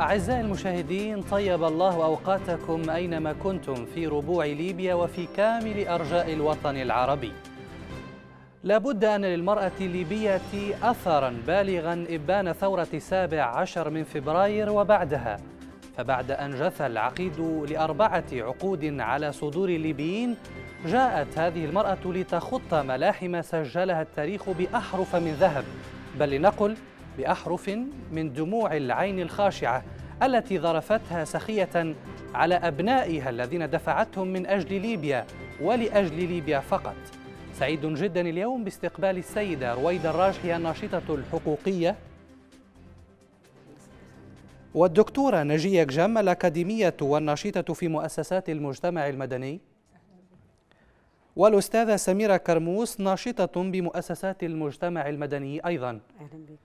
أعزائي المشاهدين طيب الله أوقاتكم أينما كنتم في ربوع ليبيا وفي كامل أرجاء الوطن العربي لابد أن للمرأة الليبية أثرا بالغا إبان ثورة السابع عشر من فبراير وبعدها فبعد أن جث العقيد لأربعة عقود على صدور الليبيين جاءت هذه المرأة لتخط ملاحم سجلها التاريخ بأحرف من ذهب بل لنقل باحرف من دموع العين الخاشعه التي ظرفتها سخيه على ابنائها الذين دفعتهم من اجل ليبيا ولاجل ليبيا فقط. سعيد جدا اليوم باستقبال السيده رويدا الراجحي الناشطه الحقوقيه والدكتوره نجيه جم الاكاديميه والناشطه في مؤسسات المجتمع المدني والأستاذة سميرة كرموس ناشطة بمؤسسات المجتمع المدني أيضا أهلا بك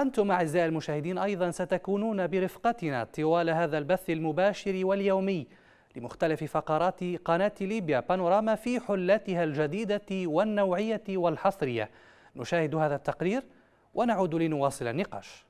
أنتم أعزائي المشاهدين أيضا ستكونون برفقتنا طوال هذا البث المباشر واليومي لمختلف فقرات قناة ليبيا بانوراما في حلتها الجديدة والنوعية والحصرية نشاهد هذا التقرير ونعود لنواصل النقاش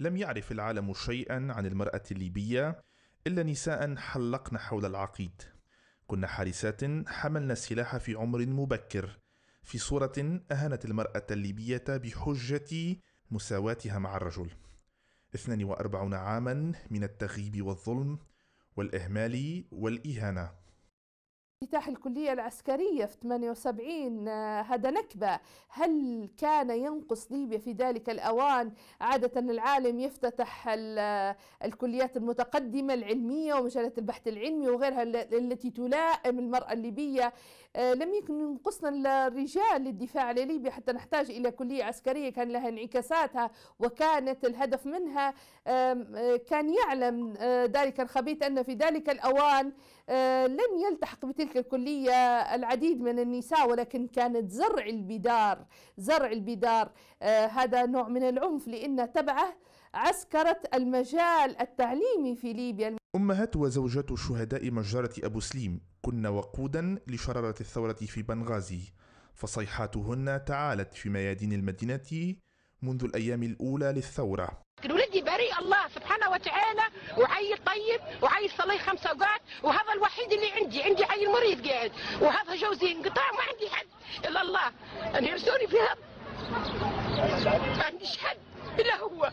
لم يعرف العالم شيئا عن المرأة الليبية إلا نساء حلقن حول العقيد كنا حارسات حملنا السلاح في عمر مبكر في صورة أهنت المرأة الليبية بحجة مساواتها مع الرجل 42 عاما من التغييب والظلم والإهمال والإهانة افتتاح الكلية العسكرية في 78 آه، هذا نكبة هل كان ينقص ليبيا في ذلك الأوان عادة العالم يفتتح آه، الكليات المتقدمة العلمية ومجالات البحث العلمي وغيرها التي تلائم المرأة الليبية آه، لم يكن ينقصنا الرجال للدفاع على ليبيا حتى نحتاج إلى كلية عسكرية كان لها انعكاساتها وكانت الهدف منها آه، كان يعلم آه، ذلك الخبيث أن في ذلك الأوان لن يلتحق بتلك الكلية العديد من النساء ولكن كانت زرع البدار زرع البدار هذا نوع من العنف لأن تبعه عسكرت المجال التعليمي في ليبيا أمهات وزوجات شهداء مجزرة أبو سليم كن وقودا لشرارة الثورة في بنغازي فصيحاتهن تعالت في ميادين المدينة منذ الأيام الأولى للثورة ولدي بريء الله سبحانه وتعالى وعيل طيب وعيل صلي خمسة اوقات وهذا الوحيد اللي عندي عندي عيل مريض قاعد وهذا جوزي انقطع ما عندي حد إلا الله أن يرزقني في هذا ما عنديش حد الا هو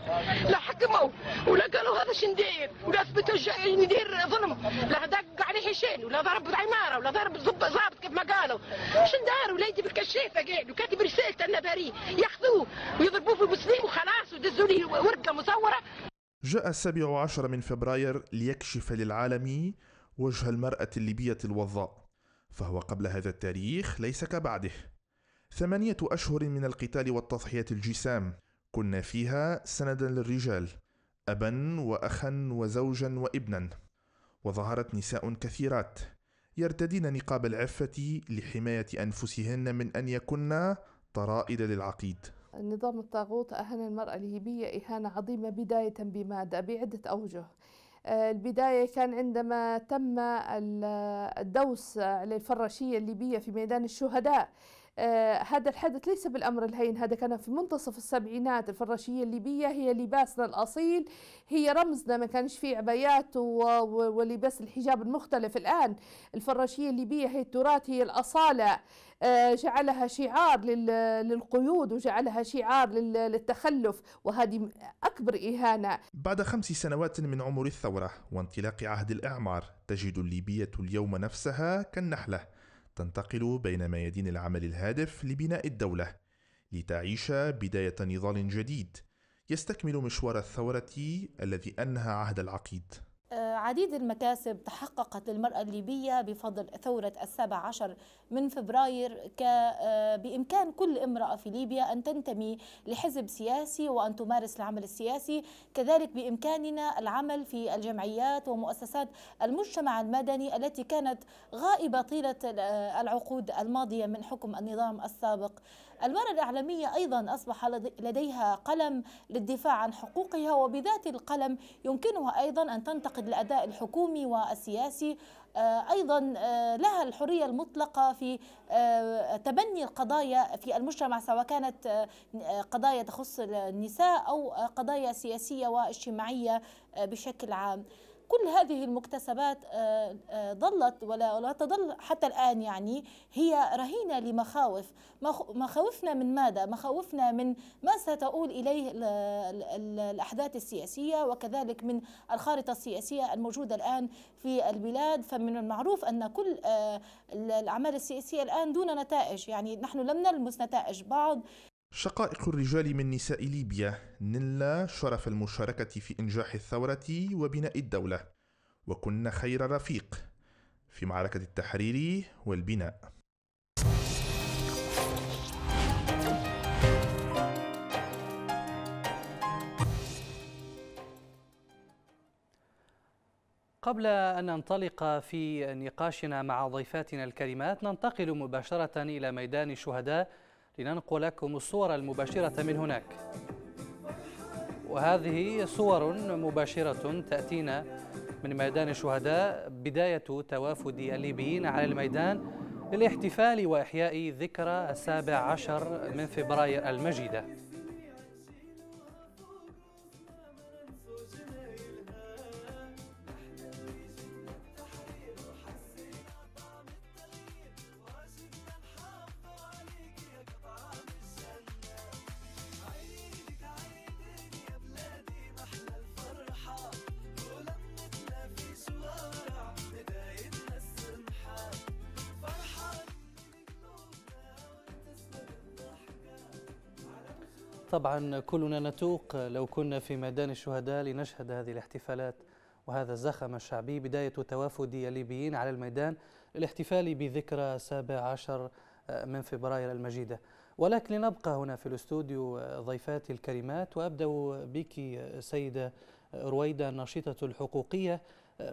لا حكموا ولا قالوا هذا شن داير ولا اثبتوا يدير ظلم لا دق عليه شين ولا ضرب عماره ولا ضرب ضابط كيف ما قالوا شن دار ولايتي بالكشافه قاعد وكاتب رسالته النبريه ياخذوه ويضربوه في المسلم وخلاص ودزوا لي ورقه مصوره جاء السابع عشر من فبراير ليكشف للعالم وجه المرأة الليبية الوضاء فهو قبل هذا التاريخ ليس كبعده ثمانية أشهر من القتال والتضحية الجسام كنا فيها سندا للرجال أبا وأخا وزوجا وابنا وظهرت نساء كثيرات يرتدين نقاب العفة لحماية أنفسهن من أن يكن طرائد للعقيد نظام الطاغوت أهان المرأة الليبيه إهانة عظيمة بداية بماذا؟ بعدة أوجه آه، البداية كان عندما تم الدوس على الفراشية الليبية في ميدان الشهداء آه، هذا الحدث ليس بالأمر الهين هذا كان في منتصف السبعينات الفراشية الليبية هي لباسنا الأصيل هي رمزنا ما كانش فيه عبايات ولباس الحجاب المختلف الآن الفراشية الليبية هي التراث هي الأصالة آه، جعلها شعار للقيود وجعلها شعار للتخلف وهذه أكبر إهانة بعد خمس سنوات من عمر الثورة وانطلاق عهد الإعمار تجد الليبية اليوم نفسها كالنحلة تنتقل بين ميادين العمل الهادف لبناء الدولة لتعيش بداية نضال جديد يستكمل مشوار الثورة الذي أنهى عهد العقيد عديد المكاسب تحققت للمرأة الليبية بفضل ثورة السابع عشر من فبراير آه، بإمكان كل امرأة في ليبيا أن تنتمي لحزب سياسي وأن تمارس العمل السياسي كذلك بإمكاننا العمل في الجمعيات ومؤسسات المجتمع المدني التي كانت غائبة طيلة آه، العقود الماضية من حكم النظام السابق الوراء الإعلامية أيضا أصبح لديها قلم للدفاع عن حقوقها وبذات القلم يمكنها أيضا أن تنتقد الأداء الحكومي والسياسي آه، ايضا آه، لها الحريه المطلقه في آه، تبني القضايا في المجتمع سواء كانت قضايا تخص النساء او قضايا سياسيه واجتماعيه بشكل عام كل هذه المكتسبات آه، آه، ظلت ولا ولا تظل حتى الان يعني هي رهينه لمخاوف مخاوفنا من ماذا مخاوفنا من ما ستؤول اليه الاحداث السياسيه وكذلك من الخارطه السياسيه الموجوده الان في البلاد فمن المعروف ان كل آه، الاعمال السياسيه الان دون نتائج يعني نحن لم نلمس نتائج بعض شقائق الرجال من نساء ليبيا نلنا شرف المشاركة في إنجاح الثورة وبناء الدولة وكنا خير رفيق في معركة التحرير والبناء قبل أن ننطلق في نقاشنا مع ضيفاتنا الكريمات ننتقل مباشرة إلى ميدان الشهداء لننقل لكم الصور المباشرة من هناك وهذه صور مباشرة تأتينا من ميدان الشهداء بداية توافد الليبيين على الميدان للاحتفال وإحياء ذكرى السابع عشر من فبراير المجيده طبعا كلنا نتوق لو كنا في ميدان الشهداء لنشهد هذه الاحتفالات وهذا الزخم الشعبي بداية توافد الليبيين على الميدان للاحتفال بذكرى 17 آه، من فبراير المجيدة ولكن لنبقى هنا في الاستوديو آه، ضيفات الكريمات وأبدأ بك آه، سيدة رويدة الناشطة الحقوقية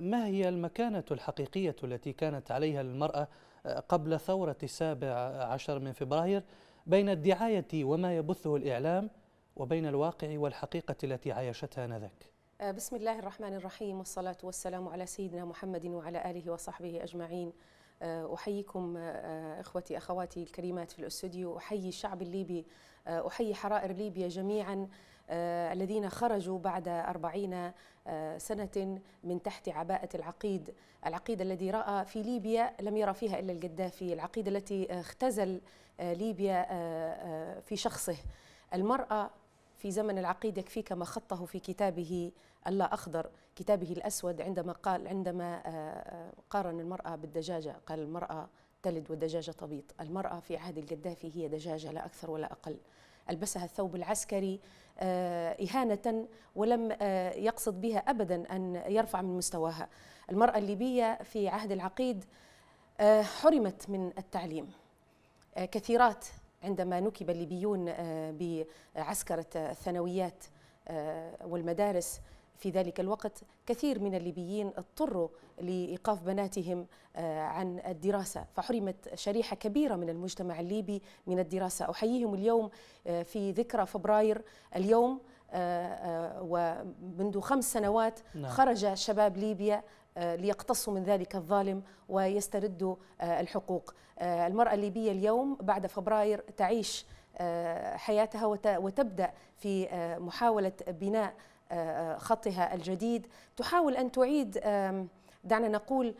ما هي المكانة الحقيقية التي كانت عليها المرأة قبل ثورة السابع عشر من فبراير بين الدعاية وما يبثه الإعلام وبين الواقع والحقيقة التي عايشتها آنذاك آه، بسم الله الرحمن الرحيم والصلاة والسلام على سيدنا محمد وعلى آله وصحبه أجمعين آه، أحييكم آه، إخوتي أخواتي الكريمات في الأستوديو أحيي الشعب الليبي أحيي حرائر ليبيا جميعا الذين خرجوا بعد أربعين سنة من تحت عباءة العقيد العقيد الذي رأى في ليبيا لم يرى فيها إلا القدافي العقيد التي اختزل آه، ليبيا آه، آه، في شخصه المرأة في زمن العقيد يكفيك ما خطه في كتابه اللا أخضر كتابه الأسود عندما قال عندما قارن المرأة بالدجاجة قال المرأة تلد والدجاجة تبيض المرأة في عهد القذافي هي دجاجة لا أكثر ولا أقل ألبسها الثوب العسكري إهانة ولم يقصد بها أبدا أن يرفع من مستواها المرأة الليبية في عهد العقيد حرمت من التعليم آه، كثيرات عندما نكب الليبيون آه، بعسكرة الثانويات آه، والمدارس في ذلك الوقت كثير من الليبيين اضطروا لإيقاف بناتهم عن الدراسة فحرمت شريحة كبيرة من المجتمع الليبي من الدراسة أحييهم اليوم في ذكرى فبراير اليوم ومنذ خمس سنوات نعم. خرج شباب ليبيا آه، ليقتصوا من ذلك الظالم ويستردوا آه، الحقوق آه، المرأة الليبية اليوم بعد فبراير تعيش حياتها وتبدأ في محاولة بناء خطها الجديد تحاول أن تعيد دعنا نقول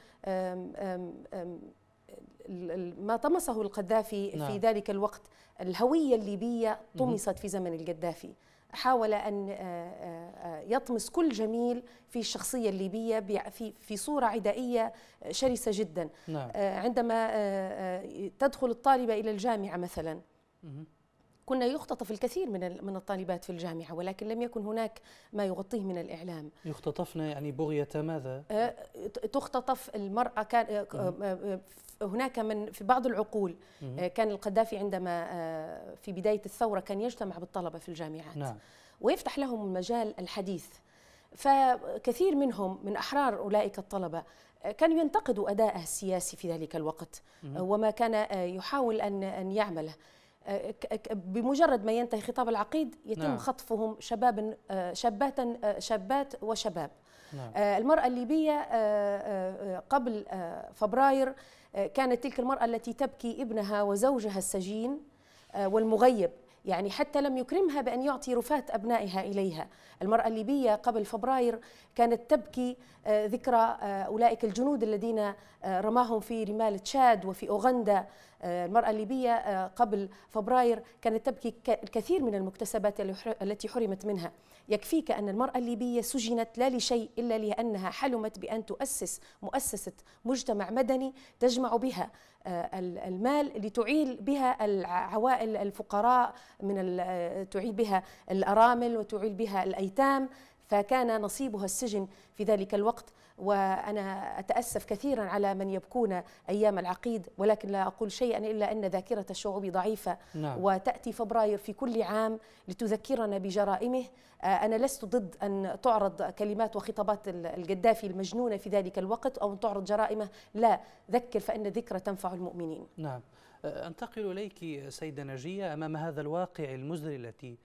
ما طمسه القذافي في نعم. ذلك الوقت الهوية الليبية طمست في زمن القذافي حاول أن آه، آه، يطمس كل جميل في الشخصية الليبية في في صورة عدائية آه، شرسة جدا نعم. عندما تدخل الطالبة إلى الجامعة مثلا كنا يختطف الكثير من من الطالبات في الجامعه ولكن لم يكن هناك ما يغطيه من الاعلام يختطفن يعني بغيه ماذا أه، تختطف المراه كان أه، أه، هناك من في بعض العقول كان القذافي عندما في بدايه الثوره كان يجتمع بالطلبه في الجامعات نعم. ويفتح لهم مجال الحديث فكثير منهم من احرار اولئك الطلبه كانوا ينتقدوا اداءه السياسي في ذلك الوقت وما كان يحاول ان ان يعمله بمجرد ما ينتهي خطاب العقيد يتم نعم. خطفهم شباب آه، شابات آه، شابات وشباب نعم. آه، المرأة الليبية قبل فبراير كانت تلك المرأة التي تبكي ابنها وزوجها السجين والمغيب يعني حتى لم يكرمها بأن يعطي رفات أبنائها إليها المرأة الليبية قبل فبراير كانت تبكي ذكرى أولئك الجنود الذين رماهم في رمال تشاد وفي أوغندا آه، المرأة الليبية آه، قبل فبراير كانت تبكي الكثير من المكتسبات التي حرمت منها يكفيك أن المرأة الليبية سجنت لا لشيء إلا لأنها حلمت بأن تؤسس مؤسسة مجتمع مدني تجمع بها آه، المال لتعيل بها العوائل الفقراء من تعيل بها الأرامل وتعيل بها الأيتام فكان نصيبها السجن في ذلك الوقت وأنا أتأسف كثيرا على من يبكون أيام العقيد ولكن لا أقول شيئا إلا أن ذاكرة الشعوب ضعيفة نعم. وتأتي فبراير في كل عام لتذكرنا بجرائمه آه، أنا لست ضد أن تعرض كلمات وخطابات القدافي المجنونة في ذلك الوقت أو أن تعرض جرائمه لا ذكر فإن الذكرى تنفع المؤمنين نعم آه، أنتقل إليك سيدة نجية أمام هذا الواقع المزري التي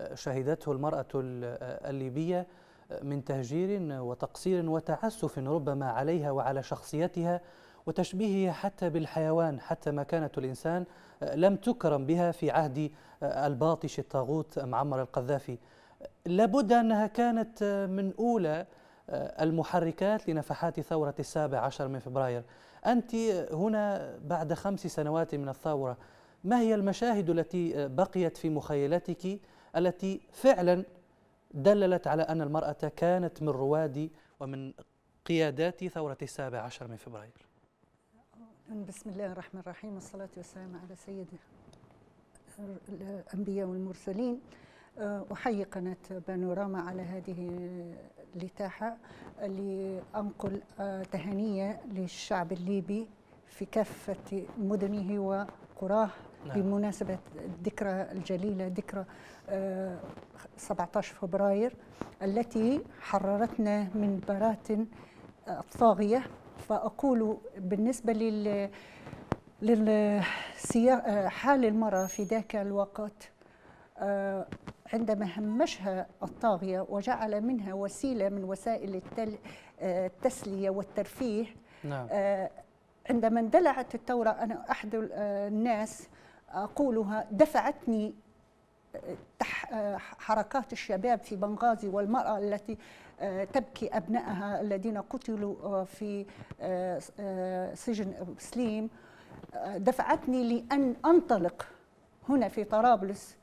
آه، شهدته المرأة الليبية من تهجير وتقصير وتعسف ربما عليها وعلى شخصيتها وتشبيهها حتى بالحيوان حتى مكانة الإنسان آه، لم تكرم بها في عهد آه، الباطش الطاغوت معمر القذافي لابد أنها كانت آه، من أولى المحركات لنفحات ثورة السابع عشر من فبراير أنت هنا بعد خمس سنوات من الثورة ما هي المشاهد التي بقيت في مخيلتك التي فعلا دللت على أن المرأة كانت من رواد ومن قيادات ثورة السابع عشر من فبراير بسم الله الرحمن الرحيم والصلاة والسلام على سيد الأنبياء والمرسلين أحيي قناة بانوراما على هذه الإتاحة لأنقل تهنية للشعب الليبي في كافة مدنه وقراه نعم. بمناسبة الذكرى الجليلة ذكرى 17 آه، فبراير التي حررتنا من براثن الطاغية آه، فأقول بالنسبة لل آه، حال المرأة في ذاك الوقت عندما همشها الطاغية وجعل منها وسيلة من وسائل التسلية والترفيه نعم. عندما اندلعت الثورة أنا أحد الناس أقولها دفعتني آه، آه، حركات الشباب في بنغازي والمرأة التي آه، تبكي أبنائها الذين قتلوا في سجن سليم دفعتني لأن أنطلق هنا في طرابلس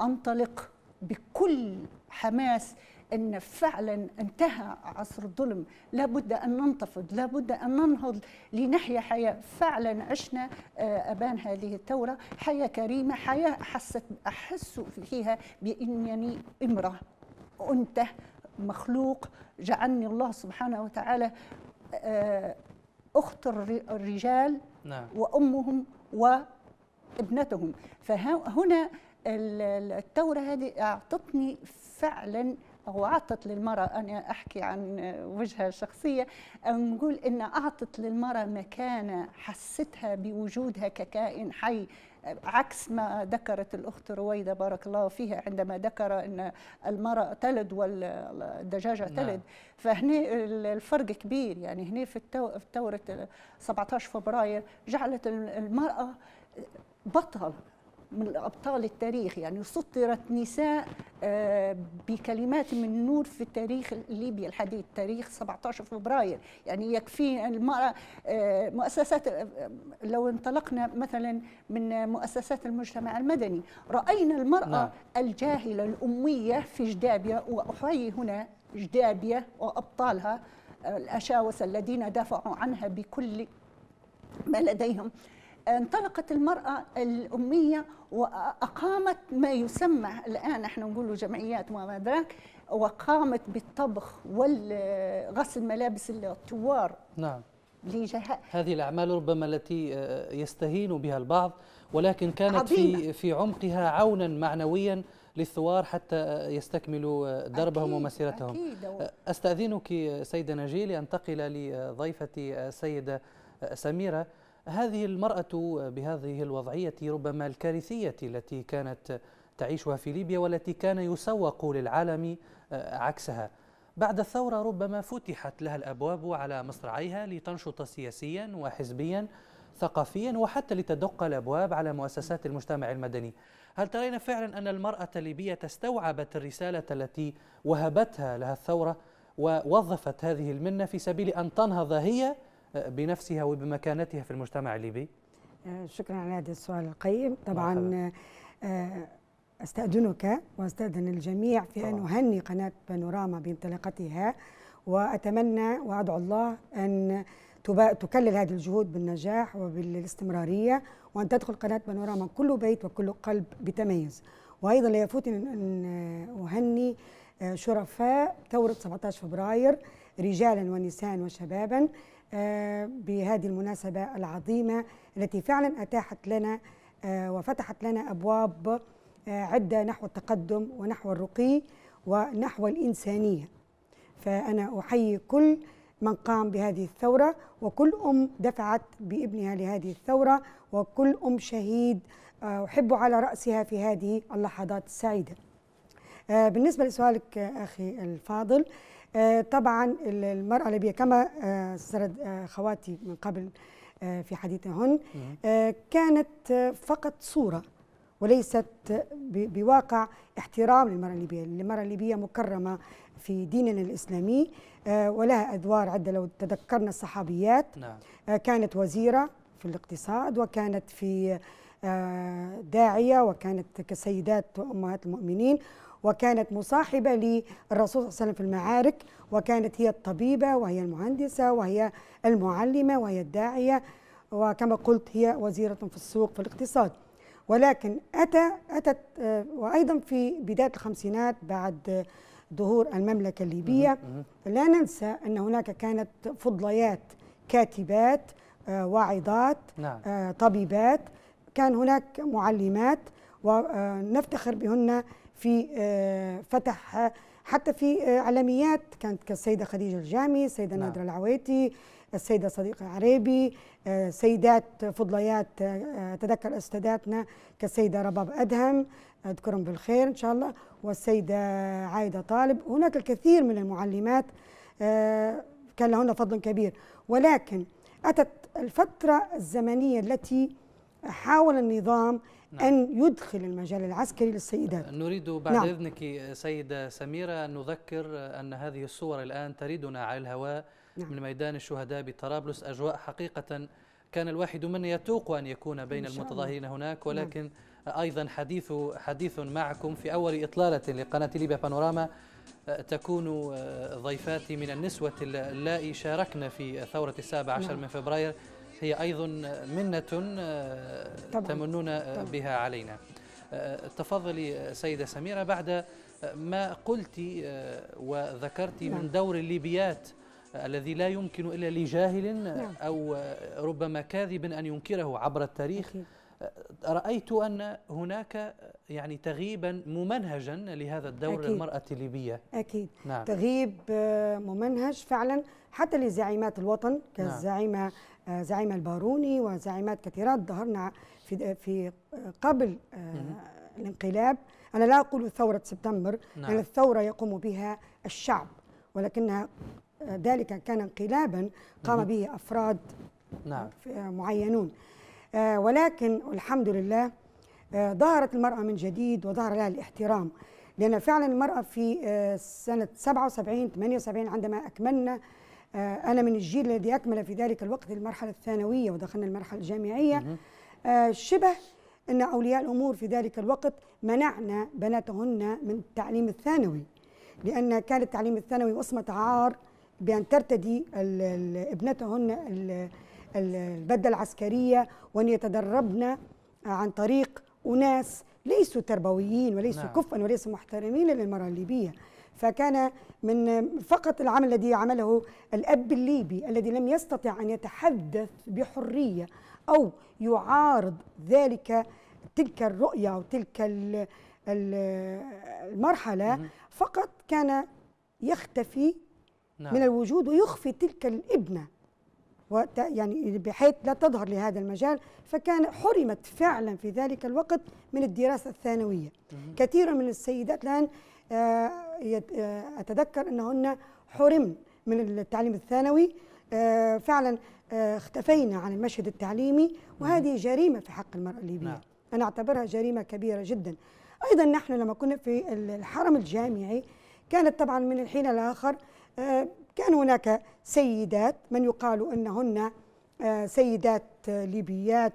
أنطلق بكل حماس أن فعلا انتهى عصر الظلم لابد أن ننتفض لابد أن ننهض لنحيا حياة فعلا عشنا آه، أبان هذه الثورة حياة كريمة حياة حست أحس فيها بأنني امرأة أنت مخلوق جعلني الله سبحانه وتعالى آه، أخت الرجال نعم. وأمهم وابنتهم فهنا الثورة هذه أعطتني فعلا أو أعطت للمرأة أنا أحكي عن وجهة شخصية نقول إن أعطت للمرأة مكانة حستها بوجودها ككائن حي عكس ما ذكرت الأخت رويدة بارك الله فيها عندما ذكر أن المرأة تلد والدجاجة نعم. تلد فهنا الفرق كبير يعني هنا في ثورة 17 فبراير جعلت المرأة بطل من ابطال التاريخ يعني سطرت نساء آه، بكلمات من نور في التاريخ الليبي الحديث تاريخ 17 فبراير يعني يكفي المرأة آه، مؤسسات آه، لو انطلقنا مثلا من مؤسسات المجتمع المدني رأينا المرأة لا. نعم. الجاهلة الأمية في جدابية وأحيي هنا جدابية وأبطالها الأشاوس الذين دافعوا عنها بكل ما لديهم انطلقت المرأة الأمية وأقامت ما يسمى الآن احنا نقوله جمعيات وما أدراك وقامت بالطبخ وغسل ملابس الثوار نعم لجهة هذه الأعمال ربما التي آه، يستهين بها البعض ولكن كانت عظيمة. في في عمقها عونا معنويا للثوار حتى آه، يستكملوا آه، دربهم أكيد ومسيرتهم أكيد أستأذنك سيدة نجيل أنتقل لضيفتي السيدة سميرة هذه المرأة بهذه الوضعية ربما الكارثية التي كانت تعيشها في ليبيا والتي كان يسوق للعالم آه، عكسها بعد الثورة ربما فتحت لها الأبواب على مصراعيها لتنشط سياسيا وحزبيا ثقافيا وحتى لتدق الأبواب على مؤسسات المجتمع المدني هل ترين فعلا أن المرأة الليبية استوعبت الرسالة التي وهبتها لها الثورة ووظفت هذه المنة في سبيل أن تنهض هي بنفسها وبمكانتها في المجتمع الليبي؟ آه، شكرا على هذا السؤال القيم طبعا آه، استأذنك وأستأذن الجميع في طبعا. أن أهني قناة بانوراما بانطلاقتها وأتمنى وأدعو الله أن تكلل هذه الجهود بالنجاح وبالاستمرارية وأن تدخل قناة بانوراما كل بيت وكل قلب بتميز وأيضا لا يفوتني أن أهني آه، شرفاء ثورة 17 فبراير رجالا ونساء وشبابا آه، بهذه المناسبة العظيمة التي فعلا أتاحت لنا آه، وفتحت لنا أبواب آه، عدة نحو التقدم ونحو الرقي ونحو الإنسانية فأنا أحيي كل من قام بهذه الثورة وكل أم دفعت بابنها لهذه الثورة وكل أم شهيد أحب على رأسها في هذه اللحظات السعيدة بالنسبة لسؤالك أخي الفاضل آه، طبعا المرأة الليبية كما آه، سرد آه، خواتي من قبل في حديثهن كانت فقط صورة وليست بواقع احترام للمرأة الليبية المرأة الليبية مكرمة في ديننا الإسلامي ولها أدوار عدة لو تذكرنا الصحابيات نعم. كانت وزيرة في الاقتصاد وكانت في داعية وكانت كسيدات وأمهات المؤمنين وكانت مصاحبة للرسول صلى الله عليه وسلم في المعارك وكانت هي الطبيبة وهي المهندسة وهي المعلمة وهي الداعية وكما قلت هي وزيرة في السوق في الاقتصاد ولكن أتى أتت آه، وأيضا في بداية الخمسينات بعد ظهور المملكة الليبية لا ننسى أن هناك كانت فضليات كاتبات آه، واعظات نعم. آه، طبيبات كان هناك معلمات ونفتخر بهن في آه، فتح حتى في آه، اعلاميات كانت كالسيده خديجه الجامي السيده نعم. نادره العويتي السيده صديقه عريبي آه، سيدات فضليات اتذكر استاذاتنا كالسيده رباب ادهم اذكرهم بالخير ان شاء الله والسيده عايده طالب هناك الكثير من المعلمات كان لهن فضل كبير ولكن اتت الفتره الزمنيه التي حاول النظام نعم. أن يدخل المجال العسكري للسيدات نريد بعد نعم. إذنك سيدة سميرة أن نذكر أن هذه الصور الآن تريدنا على الهواء نعم. من ميدان الشهداء بطرابلس أجواء حقيقة كان الواحد منا يتوق أن يكون بين المتظاهرين هناك نعم. ولكن نعم. أيضا حديث حديث معكم في أول إطلالة لقناة ليبيا بانوراما تكون ضيفاتي من النسوة اللائي شاركنا في ثورة السابع عشر نعم. من فبراير هي أيضا منة آه، طبعا. تمنون طبعا. بها علينا آه، تفضلي آه، سيدة سميرة بعد ما قلت وذكرت نعم. من دور الليبيات الذي لا يمكن إلا لجاهل نعم. أو ربما كاذب أن ينكره عبر التاريخ أكيد. رأيت أن هناك يعني تغييبا ممنهجا لهذا الدور أكيد. للمرأة الليبية أكيد نعم. تغييب ممنهج فعلا حتى لزعيمات الوطن نعم. كالزعيمة نعم. آه، زعيم الباروني وزعيمات كثيرات ظهرنا في في آه، قبل آه، الانقلاب انا لا اقول ثوره سبتمبر لان نعم. الثوره يقوم بها الشعب ولكنها ذلك كان انقلابا قام به افراد نعم. معينون ولكن الحمد لله ظهرت المراه من جديد وظهر لها الاحترام لان فعلا المراه في سنه 77 78 عندما اكملنا آه، أنا من الجيل الذي أكمل في ذلك الوقت المرحلة الثانوية ودخلنا المرحلة الجامعية آه، شبه أن أولياء الأمور في ذلك الوقت منعنا بناتهن من التعليم الثانوي لأن كان التعليم الثانوي وصمة عار بأن ترتدي ابنتهن البدلة العسكرية وأن يتدربن عن طريق أناس ليسوا تربويين وليسوا نعم. كفءا وليسوا محترمين للمرأة الليبية فكان من فقط العمل الذي عمله الأب الليبي الذي لم يستطع أن يتحدث بحرية أو يعارض ذلك تلك الرؤية أو تلك المرحلة فقط كان يختفي نعم. من الوجود ويخفي تلك الابنه يعني بحيث لا تظهر لهذا المجال فكان حرمت فعلا في ذلك الوقت من الدراسة الثانوية كثير من السيدات الآن آه آه، أتذكر أنهن حرمن من التعليم الثانوي آه، فعلا آه، اختفينا عن المشهد التعليمي وهذه جريمة في حق المرأة الليبية نعم. أنا أعتبرها جريمة كبيرة جدا أيضا نحن لما كنا في الحرم الجامعي كانت طبعا من الحين الآخر كان هناك سيدات من يقال أنهن سيدات ليبيات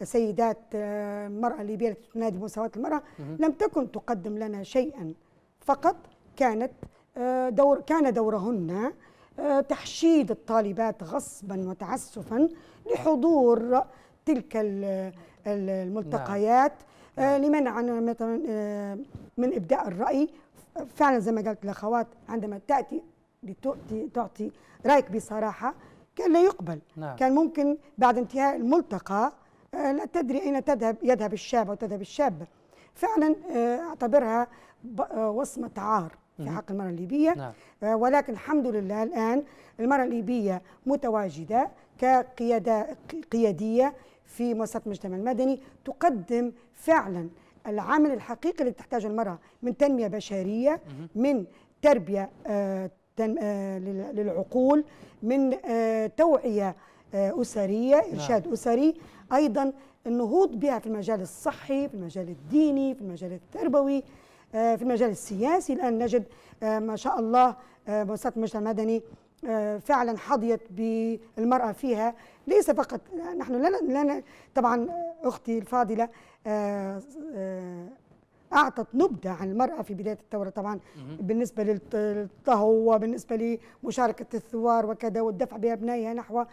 وسيدات المرأة الليبية التي تنادي مساواة المرأة لم تكن تقدم لنا شيئا فقط كانت آه، دور كان دورهن آه، تحشيد الطالبات غصبا وتعسفا لحضور تلك الملتقيات نعم. آه، نعم. لمنع من ابداء الراي فعلا زي ما قالت الاخوات عندما تاتي لتعطي تعطي رايك بصراحه كان لا يقبل نعم. كان ممكن بعد انتهاء الملتقى لا تدري اين تذهب يذهب الشاب او تذهب الشابه فعلا اعتبرها آه، وصمة عار في حق المرأة الليبية نعم. آه، ولكن الحمد لله الآن المرأة الليبية متواجدة كقيادة قيادية في مؤسسات المجتمع المدني تقدم فعلا العمل الحقيقي اللي تحتاجه المرأة من تنمية بشرية من تربية آه، للعقول من توعية أسرية نعم. إرشاد أسري أيضا النهوض بها في المجال الصحي في المجال الديني في المجال التربوي آه، في المجال السياسي الآن نجد آه، ما شاء الله مؤسسات آه، المجتمع المدني فعلا حظيت بالمرأة فيها ليس فقط نحن لا طبعا أختي الفاضلة اعطت نبذه عن المراه في بدايه الثوره طبعا بالنسبه للطهو وبالنسبه لمشاركه الثوار وكذا والدفع بابنائها نحو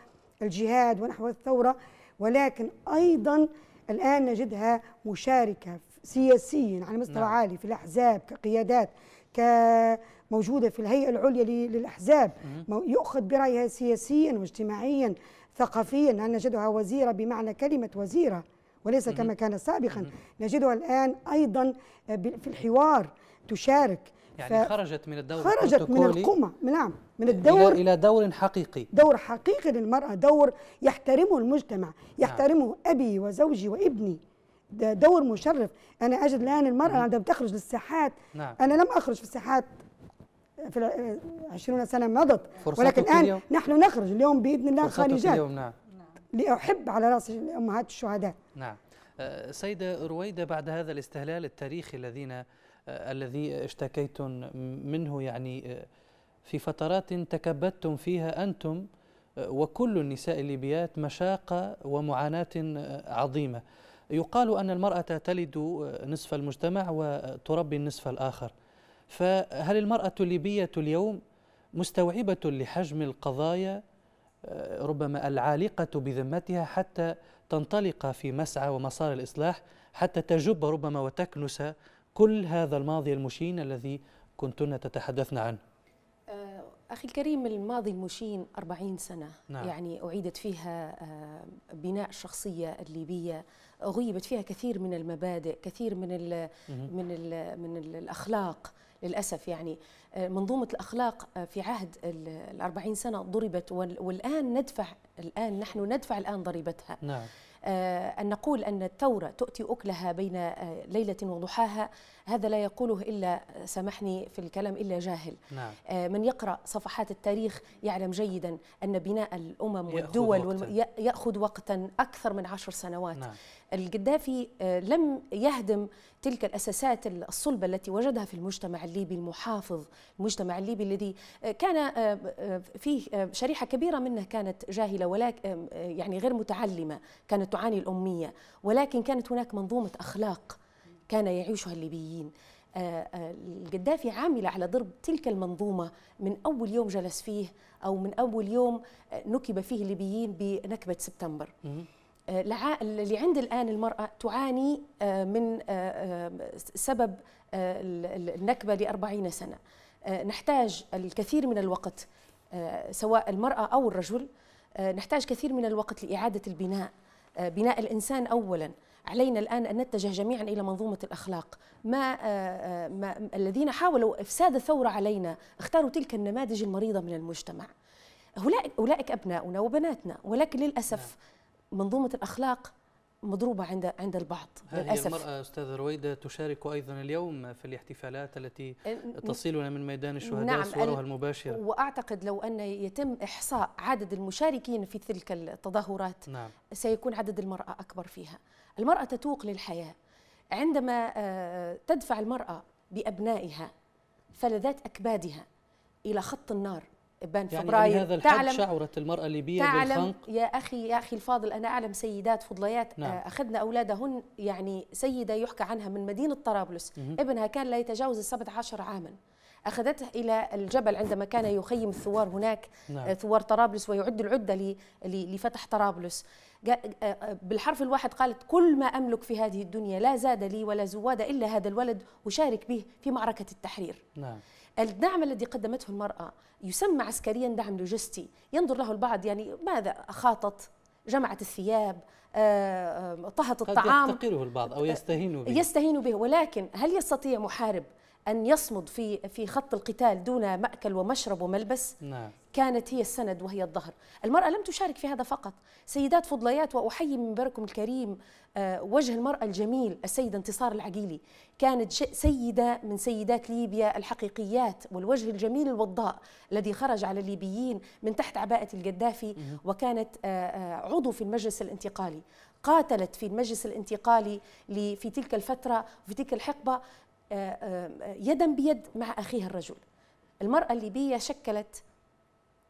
الجهاد ونحو الثوره ولكن ايضا الان نجدها مشاركه سياسيا على مستوى نعم. عالي في الأحزاب كقيادات كموجودة في الهيئة العليا للأحزاب يؤخذ برأيها سياسيا واجتماعيا ثقافيا لان نجدها وزيرة بمعنى كلمة وزيرة وليس كما كان سابقا نجدها الآن أيضا في الحوار تشارك يعني ف... خرجت من الدور خرجت من القمة نعم من الدور إلى دور حقيقي دور حقيقي للمرأة دور يحترمه المجتمع نعم. يحترمه نعم. أبي وزوجي وابني ده دور مشرف انا اجد الان المراه عندما تخرج للساحات نعم. انا لم اخرج في الساحات في 20 سنه مضت ولكن الان نحن نخرج اليوم باذن الله خارجات اليوم نعم. نعم. لاحب على راس امهات الشهداء نعم أه، سيده رويده بعد هذا الاستهلال التاريخي الذين أه، الذي اشتكيتم منه يعني أه، في فترات تكبدتم فيها انتم وكل النساء الليبيات مشاقه ومعاناه عظيمه يقال أن المرأة تلد نصف المجتمع وتربي النصف الآخر فهل المرأة الليبية اليوم مستوعبة لحجم القضايا ربما العالقة بذمتها حتى تنطلق في مسعى ومسار الإصلاح حتى تجب ربما وتكنس كل هذا الماضي المشين الذي كنتن تتحدثن عنه أخي الكريم الماضي المشين 40 سنة نعم. يعني أعيدت فيها آه، بناء الشخصية الليبية غيبت فيها كثير من المبادئ كثير من الـ من الـ من الأخلاق للأسف يعني آه، منظومة الأخلاق آه، في عهد الأربعين سنة ضربت والآن ندفع الآن نحن ندفع الآن ضريبتها نعم. آه، أن نقول أن الثورة تؤتي أكلها بين آه، ليلة وضحاها هذا لا يقوله إلا آه، سامحني في الكلام إلا جاهل نعم. من يقرأ صفحات التاريخ يعلم جيدا أن بناء الأمم والدول والم... يأخذ وقتا أكثر من عشر سنوات نعم. القدافي لم يهدم تلك الأساسات الصلبة التي وجدها في المجتمع الليبي المحافظ المجتمع الليبي الذي كان فيه شريحة كبيرة منه كانت جاهلة ولكن يعني غير متعلمة كانت تعاني الأمية ولكن كانت هناك منظومة أخلاق كان يعيشها الليبيين آه، آه، القدافي عامل على ضرب تلك المنظومة من أول يوم جلس فيه أو من أول يوم آه، نكب فيه الليبيين بنكبة سبتمبر اللي عند الآن المرأة تعاني من سبب النكبة لأربعين سنة نحتاج الكثير من الوقت سواء المرأة أو الرجل نحتاج كثير من الوقت لإعادة البناء آه، بناء الإنسان أولاً علينا الآن أن نتجه جميعا إلى منظومة الأخلاق ما, آه، آه، ما الذين حاولوا إفساد الثورة علينا اختاروا تلك النماذج المريضة من المجتمع أولئك, أولئك أبناؤنا وبناتنا ولكن للأسف نعم. منظومة الأخلاق مضروبة عند عند البعض هذه للأسف المرأة أستاذة رويدة تشارك أيضا اليوم في الاحتفالات التي تصلنا من ميدان الشهداء نعم صورها المباشرة وأعتقد لو أن يتم إحصاء عدد المشاركين في تلك التظاهرات نعم. سيكون عدد المرأة أكبر فيها المرأة تتوق للحياة عندما آه، تدفع المرأة بأبنائها فلذات أكبادها إلى خط النار بان يعني فبراير هذا الحد تعلم شعرت المرأة الليبية تعلم بالخنق يا أخي يا أخي الفاضل أنا أعلم سيدات فضليات آه، نعم. أخذنا أولادهن يعني سيدة يحكى عنها من مدينة طرابلس مه. ابنها كان لا يتجاوز ال عشر عاما أخذته إلى الجبل عندما كان يخيم الثوار هناك نعم. آه، ثوار طرابلس ويعد العدة لفتح طرابلس آه، بالحرف الواحد قالت كل ما أملك في هذه الدنيا لا زاد لي ولا زواد إلا هذا الولد أشارك به في معركة التحرير نعم. الدعم الذي قدمته المرأة يسمى عسكريا دعم لوجستي ينظر له البعض يعني ماذا خاطت جمعت الثياب آه، آه، طهت الطعام قد البعض أو يستهين به يستهين به ولكن هل يستطيع محارب أن يصمد في في خط القتال دون مأكل ومشرب وملبس نعم. كانت هي السند وهي الظهر المرأة لم تشارك في هذا فقط سيدات فضليات وأحيي من بركم الكريم آه، وجه المرأة الجميل السيدة انتصار العقيلي كانت سيدة من سيدات ليبيا الحقيقيات والوجه الجميل الوضاء الذي خرج على الليبيين من تحت عباءة القدافي وكانت آه، آه، عضو في المجلس الانتقالي قاتلت في المجلس الانتقالي في تلك الفترة وفي تلك الحقبة آه، آه، يدا بيد مع اخيها الرجل المرأة الليبية شكلت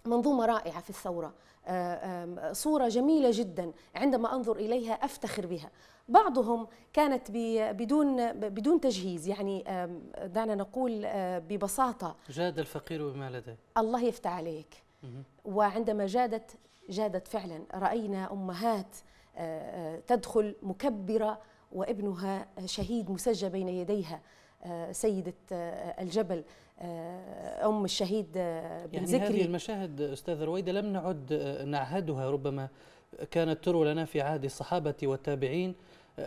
منظومة رائعة في الثورة آه، صورة جميلة جدا عندما أنظر إليها أفتخر بها بعضهم كانت بدون بدون تجهيز يعني دعنا نقول ببساطة جاد الفقير بما لديه الله يفتح عليك وعندما جادت جادت فعلا رأينا أمهات تدخل مكبرة وابنها شهيد مسجى بين يديها آه، سيدة آه، الجبل آه، أم الشهيد بن يعني ذكري هذه المشاهد أستاذ رويدة لم نعد نعهدها ربما كانت تروى لنا في عهد الصحابة والتابعين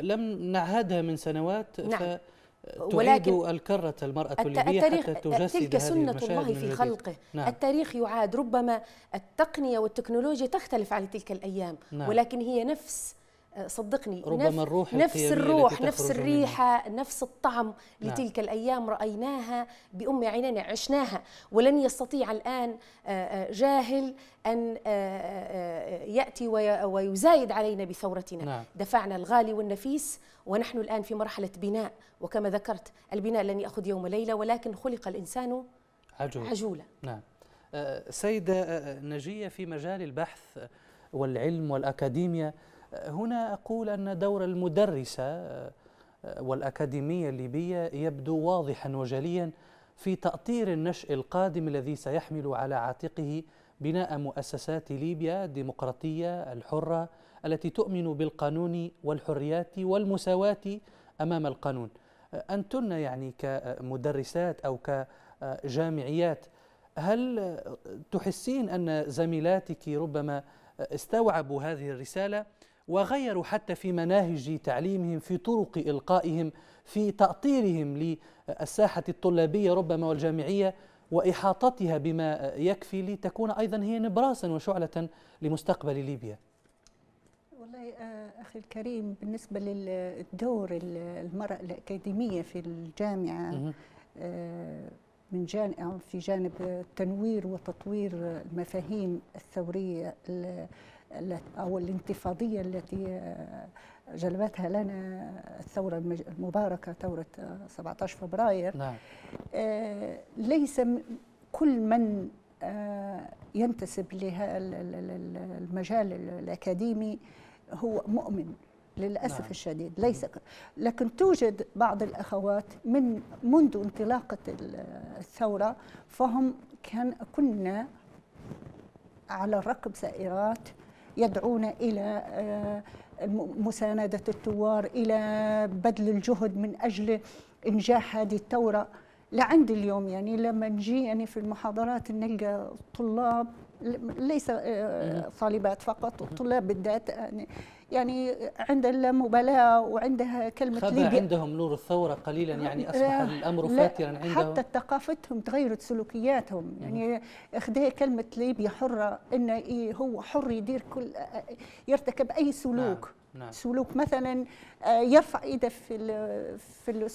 لم نعهدها من سنوات نعم. ولكن الكرة المرأة الليبية حتى تجسد تلك سنة الله في خلقه نعم. التاريخ يعاد ربما التقنية والتكنولوجيا تختلف عن تلك الأيام نعم. ولكن هي نفس آه، صدقني ربما الروح نفس الروح نفس الريحة منها. نفس الطعم نعم. لتلك الأيام رأيناها بأم عيننا عشناها ولن يستطيع الآن آه، آه، جاهل أن يأتي ويزايد علينا بثورتنا نعم. دفعنا الغالي والنفيس ونحن الآن في مرحلة بناء وكما ذكرت البناء لن يأخذ يوم ليلة ولكن خلق الإنسان عجول. عجولة نعم سيدة نجية في مجال البحث والعلم والأكاديمية هنا أقول أن دور المدرسة آه، والأكاديمية الليبية يبدو واضحا وجليا في تأطير النشء القادم الذي سيحمل على عاتقه بناء مؤسسات ليبيا الديمقراطية الحرة التي تؤمن بالقانون والحريات والمساواة أمام القانون آه، أنتن يعني كمدرسات أو كجامعيات هل تحسين أن زميلاتك ربما استوعبوا هذه الرسالة وغيروا حتى في مناهج تعليمهم في طرق إلقائهم في تأطيرهم للساحة الطلابية ربما والجامعية وإحاطتها بما يكفي لتكون أيضا هي نبراسا وشعلة لمستقبل ليبيا والله آه، أخي الكريم بالنسبة للدور المرأة الأكاديمية في الجامعة آه، من جانب في جانب تنوير وتطوير المفاهيم الثورية أو الانتفاضية التي آه، جلبتها لنا الثورة المباركة ثورة 17 آه، فبراير نعم. آه، ليس كل من ينتسب للمجال المجال الأكاديمي هو مؤمن للأسف نعم. الشديد ليس لكن توجد بعض الأخوات من منذ انطلاقة الثورة فهم كان كنا على ركب سائرات يدعون إلى آه، مساندة الثوار إلى بذل الجهد من أجل إنجاح هذه الثورة لعند اليوم يعني لما نجي يعني في المحاضرات نلقى طلاب ليس آه، طالبات فقط طلاب بالذات يعني يعني عند اللامبالاه وعندها كلمه خذ ليبيا عندهم نور الثوره قليلا يعني اصبح الامر فاترا عندهم حتى ثقافتهم تغيرت سلوكياتهم يعني أخذها كلمه ليبيا حره انه هو حر يدير كل يرتكب اي سلوك نعم. نعم. سلوك مثلا آه، يرفع ايده في في,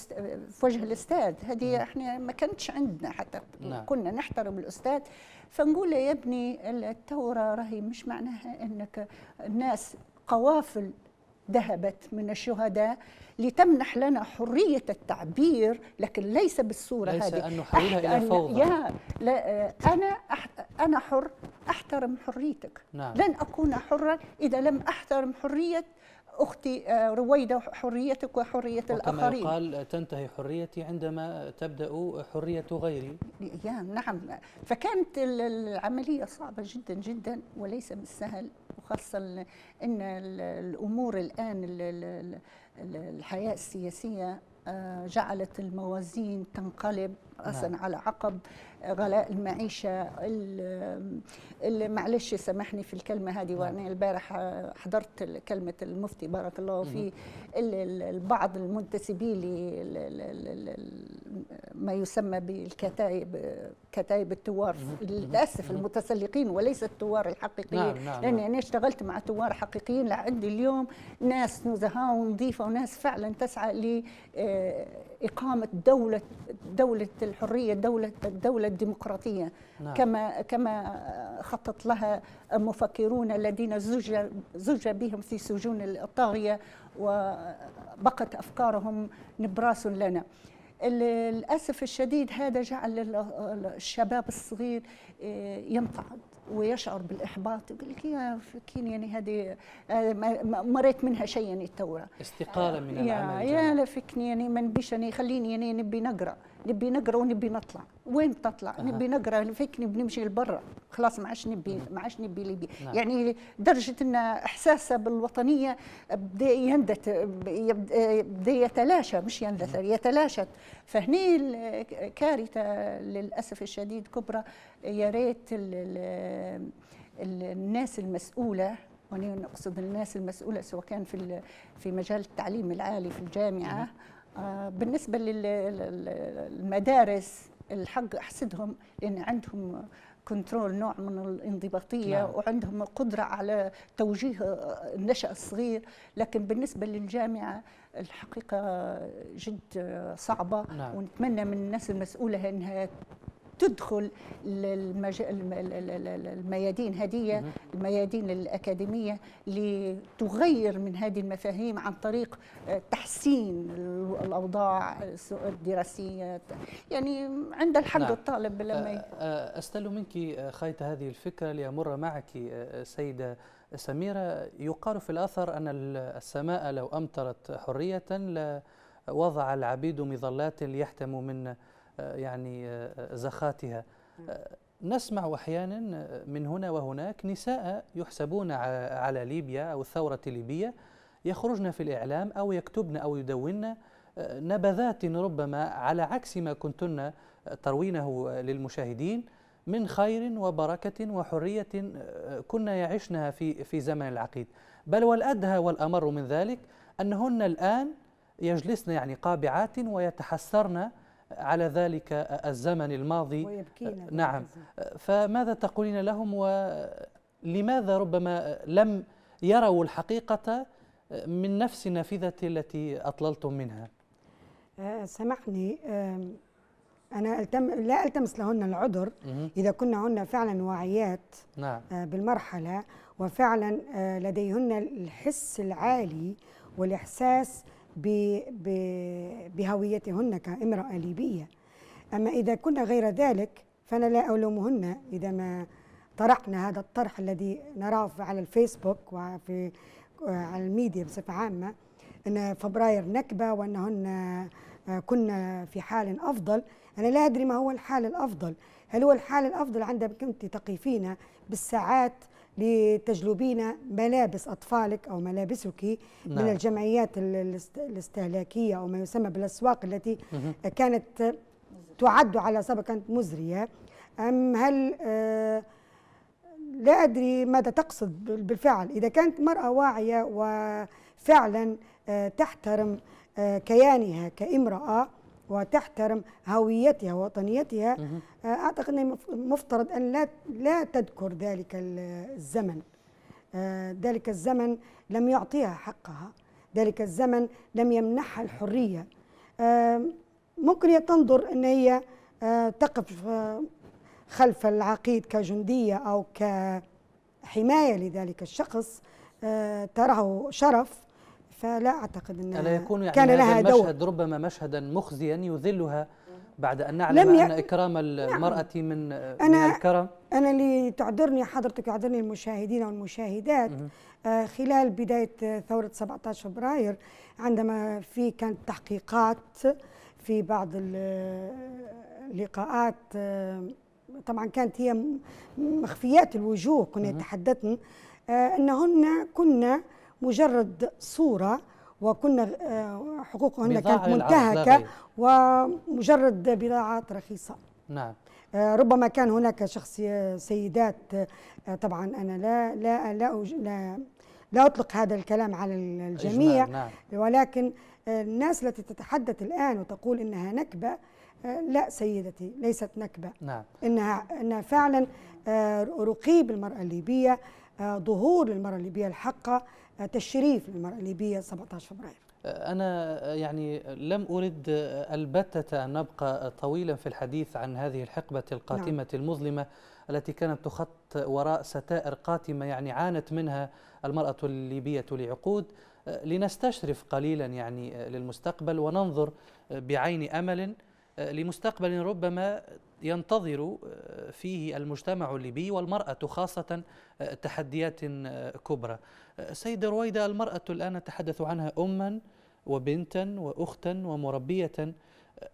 في وجه الاستاذ هذه احنا ما كانتش عندنا حتى نعم. كنا نحترم الاستاذ فنقول يا ابني الثوره راهي مش معناها انك الناس قوافل ذهبت من الشهداء لتمنح لنا حرية التعبير لكن ليس بالصورة ليس هذه أن نحولها إلى فوضى يا لا آه، أنا أنا حر أحترم حريتك نعم. لن أكون حرا إذا لم أحترم حرية اختي آه، رويده حريتك وحريه الاخرين قال آه، تنتهي حريتي عندما تبدا حريه غيري يا نعم فكانت العمليه صعبه جدا جدا وليس بالسهل وخاصه ان الامور الان الحياه السياسيه آه، جعلت الموازين تنقلب نعم. رأسا نعم. على عقب غلاء المعيشة اللي معلش سامحني في الكلمة هذه نعم. وأنا البارح حضرت كلمة المفتي بارك الله فيه بعض المنتسبين ما يسمى بالكتائب كتائب الثوار للاسف المتسلقين وليس الثوار الحقيقيين نعم نعم لاني نعم. انا اشتغلت مع ثوار حقيقيين لعندي اليوم ناس نزهاء ونظيفه وناس فعلا تسعى لاقامه آه، دوله دوله الحريه دوله الدوله الديمقراطيه نعم كما كما خطط لها مفكرون الذين زج زج بهم في سجون الطاغيه وبقت افكارهم نبراس لنا للأسف الشديد هذا جعل الشباب الصغير آه، ينطعن ويشعر بالإحباط يقول لك يا فكين يعني هذه آه، مريت منها شيء يعني التورة استقالة من آه، العمل يا لا فكني يعني ما نبيش يعني خليني يعني نبي نقرأ نبي نقرا ونبي نطلع وين تطلع أه. نبي نقرا فيك نبي نمشي لبرا خلاص ما عادش نبي نعم. ما عادش نبي ليبيا نعم. يعني درجه ان احساسه بالوطنيه بدا يندت بدا يتلاشى مش يندثر يتلاشى فهني كارثه للاسف الشديد كبرى يا ريت الناس المسؤوله وانا نقصد الناس المسؤوله سواء كان في في مجال التعليم العالي في الجامعه آه، بالنسبه للمدارس الحق احسدهم لان عندهم كنترول نوع من الانضباطيه نعم. وعندهم القدره على توجيه النشا الصغير لكن بالنسبه للجامعه الحقيقه جد صعبه نعم. ونتمنى من الناس المسؤوله انها تدخل للمج... الميادين هدية الميادين الأكاديمية لتغير من هذه المفاهيم عن طريق آه، تحسين الأوضاع الدراسية يعني عند الحق نعم. الطالب لما آه، آه، أستل منك خيط هذه الفكرة ليمر معك سيدة سميرة يقال في الأثر أن السماء لو أمطرت حرية لوضع العبيد مظلات ليحتموا من آه، يعني آه، زخاتها آه، نسمع أحيانا من هنا وهناك نساء يحسبون على ليبيا أو الثورة الليبية يخرجن في الإعلام أو يكتبن أو يدون نبذات ربما على عكس ما كنتن تروينه للمشاهدين من خير وبركة وحرية كنا يعشنها في في زمن العقيد بل والأدهى والأمر من ذلك أنهن الآن يجلسن يعني قابعات ويتحسرن على ذلك الزمن الماضي ويبكينا آه، نعم آه، فماذا تقولين لهم ولماذا ربما لم يروا الحقيقة من نفس النافذة التي أطللتم منها آه، سامحني أنا ألتم لا ألتمس لهن العذر إذا كنا هن فعلا واعيات نعم. بالمرحلة وفعلا لديهن الحس العالي والإحساس بهويتهن كامرأة ليبية أما إذا كنا غير ذلك فأنا لا ألومهن إذا ما طرحنا هذا الطرح الذي نراه على الفيسبوك وفي على الميديا بصفة عامة أن فبراير نكبة وأنهن آه، كنا في حال أفضل أنا لا أدري ما هو الحال الأفضل هل هو الحال الأفضل عندما كنت تقيفين بالساعات لتجلبين ملابس أطفالك أو ملابسك نعم. من الجمعيات الاستهلاكية أو ما يسمى بالأسواق التي كانت تعد على سبب كانت مزرية أم هل آه، لا أدري ماذا تقصد بالفعل إذا كانت مرأة واعية وفعلا آه، تحترم آه، كيانها كامرأة وتحترم هويتها ووطنيتها آه، اعتقد انه مفترض ان لا لا تذكر ذلك الزمن آه، ذلك الزمن لم يعطيها حقها ذلك الزمن لم يمنحها الحريه آه، ممكن هي تنظر ان هي تقف خلف العقيد كجنديه او كحمايه لذلك الشخص تراه شرف فلا أعتقد ان ألا يكون يعني كان لها دور المشهد ربما مشهدا مخزيا يذلها بعد أن نعلم أن ي... إكرام المرأة نعم. من, أنا من الكرم أنا اللي تعذرني حضرتك يعذرني المشاهدين والمشاهدات خلال بداية ثورة 17 فبراير عندما في كانت تحقيقات في بعض اللقاءات طبعا كانت هي مخفيات الوجوه كنا يتحدثن آه أنهن كنا مجرد صورة وكنا آه، حقوقهن كانت منتهكة ومجرد بضاعات رخيصة نعم آه، ربما كان هناك شخص آه، سيدات طبعا أنا لا لا لا, لا لا أطلق هذا الكلام على الجميع نعم. ولكن الناس التي تتحدث الآن وتقول إنها نكبة لا سيدتي ليست نكبة نعم. إنها, إنها فعلا رقيب المراه الليبية ظهور للمرأة الليبية الحقة تشريف للمرأة الليبية 17 فبراير أنا يعني لم أرد البتة أن نبقى طويلا في الحديث عن هذه الحقبة القاتمة نعم. المظلمة التي كانت تخط وراء ستائر قاتمة يعني عانت منها المرأة الليبية لعقود لنستشرف قليلا يعني للمستقبل وننظر بعين أمل لمستقبل ربما ينتظر فيه المجتمع الليبي والمرأة خاصة تحديات كبرى سيدة رويدة المرأة الآن نتحدث عنها أما وبنتا وأختا ومربية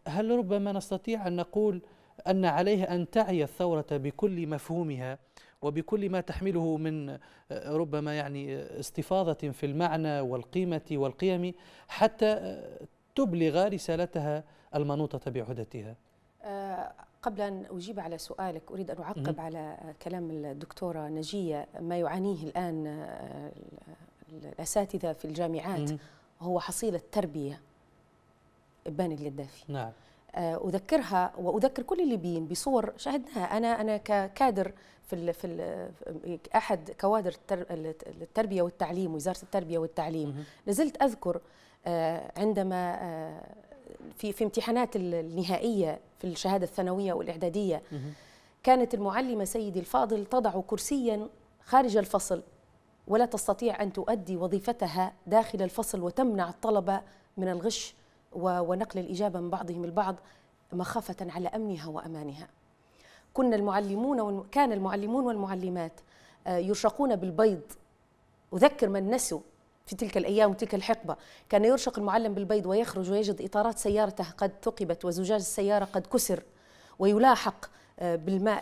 هل ربما نستطيع أن نقول أن عليها أن تعي الثورة بكل مفهومها وبكل ما تحمله من آه، ربما يعني آه، استفاضة في المعنى والقيمة والقيم حتى آه، تبلغ رسالتها المنوطة بعهدتها آه، قبل أن أجيب على سؤالك أريد أن أعقب على كلام الدكتورة نجية ما يعانيه الآن آه، الأساتذة في الجامعات هو حصيلة تربية إبان القذافي نعم آه، اذكرها واذكر كل الليبيين بصور شاهدناها انا انا ككادر في الـ في الـ احد كوادر التربيه والتعليم وزاره التربيه والتعليم لازلت اذكر عندما في في امتحانات النهائيه في الشهاده الثانويه والاعداديه كانت المعلمه سيدي الفاضل تضع كرسيا خارج الفصل ولا تستطيع ان تؤدي وظيفتها داخل الفصل وتمنع الطلبه من الغش ونقل الاجابه من بعضهم البعض مخافه على امنها وامانها. كنا المعلمون كان المعلمون والمعلمات آه، يرشقون بالبيض أذكر من نسوا في تلك الأيام وتلك الحقبة كان يرشق المعلم بالبيض ويخرج ويجد إطارات سيارته قد ثقبت وزجاج السيارة قد كسر ويلاحق آه، آه، بالماء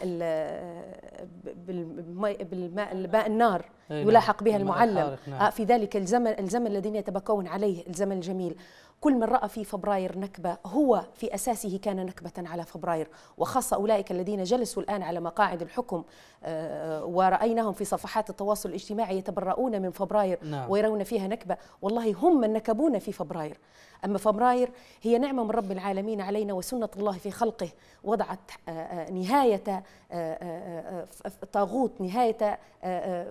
بالماء بالماء النار نعم. يلاحق بها المعلم نعم. آه، في ذلك الزمن الزمن الذي يتبكون عليه الزمن الجميل كل من رأى في فبراير نكبة هو في أساسه كان نكبة على فبراير وخاصة أولئك الذين جلسوا الآن على مقاعد الحكم آه، ورأيناهم في صفحات التواصل الاجتماعي يتبرؤون من فبراير نعم. ويرون فيها نكبة والله هم من نكبون في فبراير أما فبراير هي نعمة من رب العالمين علينا وسنة الله في خلقه وضعت آه، آه، نهاية آه، طاغوت نهاية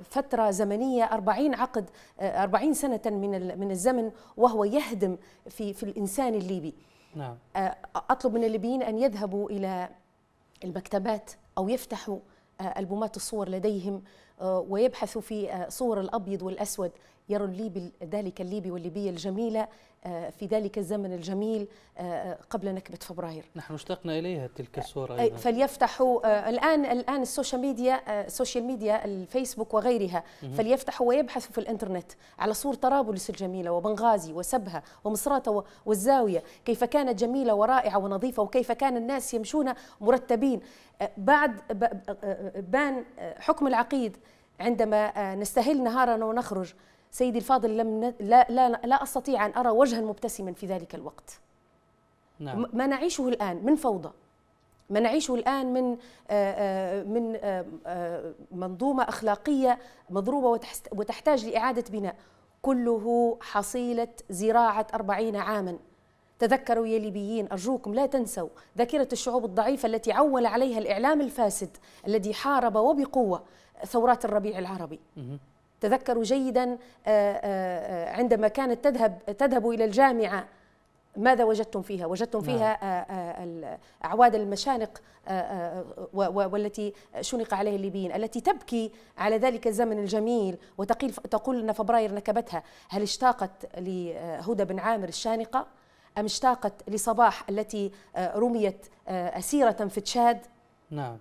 فترة زمنية 40 عقد 40 سنة من من الزمن وهو يهدم في في الإنسان الليبي نعم. أطلب من الليبيين أن يذهبوا إلى المكتبات أو يفتحوا ألبومات الصور لديهم ويبحثوا في صور الأبيض والأسود يروا الليبي ذلك الليبي والليبية الجميلة آه، في ذلك الزمن الجميل آه، آه، قبل نكبة فبراير نحن اشتقنا إليها تلك الصورة أيضا. فليفتحوا الآن الآن السوشيال ميديا السوشيال ميديا الفيسبوك وغيرها فليفتحوا ويبحثوا في الإنترنت على صور طرابلس الجميلة وبنغازي وسبها ومصراتة والزاوية كيف كانت جميلة ورائعة ونظيفة وكيف كان الناس يمشون مرتبين بعد بان حكم العقيد عندما نستهل نهارنا ونخرج سيدي الفاضل لم لا, لا, لا أستطيع أن أرى وجها مبتسما في ذلك الوقت نعم. ما نعيشه الآن من فوضى ما نعيشه الآن من آه، آه، من آه، منظومة أخلاقية مضروبة وتحتاج لإعادة بناء كله حصيلة زراعة أربعين عاماً تذكروا يا ليبيين أرجوكم لا تنسوا ذاكرة الشعوب الضعيفة التي عول عليها الإعلام الفاسد الذي حارب وبقوة ثورات الربيع العربي تذكروا جيدا آه، آه، آه، عندما كانت تذهب تذهب الى الجامعه ماذا وجدتم فيها؟ وجدتم نعم. فيها نعم. أعواد المشانق والتي شنق عليها الليبيين التي تبكي على ذلك الزمن الجميل وتقول تقول أن فبراير نكبتها هل اشتاقت لهدى بن عامر الشانقة أم اشتاقت لصباح التي رميت أسيرة في تشاد؟ نعم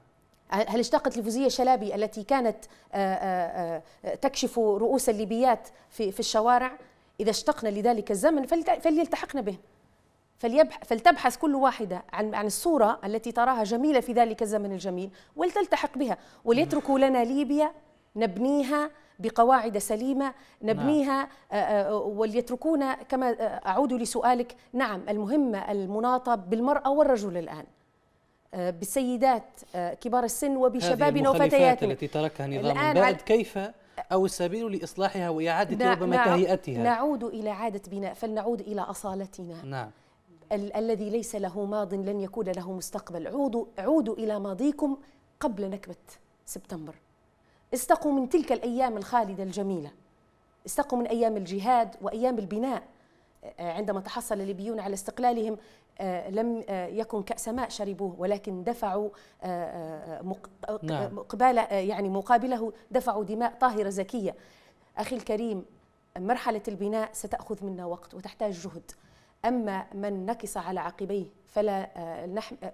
هل اشتاقت لفوزية شلابي التي كانت آه، آه، آه، تكشف رؤوس الليبيات في الشوارع إذا اشتقنا لذلك الزمن فليلتحقن به فلتبحث كل واحدة عن عن الصورة التي تراها جميلة في ذلك الزمن الجميل ولتلتحق بها وليتركوا نعم. لنا ليبيا نبنيها بقواعد سليمة نبنيها نعم. وليتركونا كما أعود لسؤالك نعم المهمة المناطة بالمرأة والرجل الآن آه، بسيدات آه، كبار السن وبشبابنا وفتياتنا التي تركها نظام بائد كيف أو السبيل لإصلاحها وإعادة ربما تهيئتها نعود إلى عادة بناء فلنعود إلى أصالتنا نعم ال الذي ليس له ماض لن يكون له مستقبل عودوا, عودوا إلى ماضيكم قبل نكبة سبتمبر استقوا من تلك الأيام الخالدة الجميلة استقوا من أيام الجهاد وأيام البناء آه، عندما تحصل الليبيون على استقلالهم آه، لم آه، يكن كأس ماء شربوه ولكن دفعوا آه، نعم. مقبالة يعني مقابله دفعوا دماء طاهرة زكية أخي الكريم مرحلة البناء ستأخذ منا وقت وتحتاج جهد أما من نكص على عقبيه فلا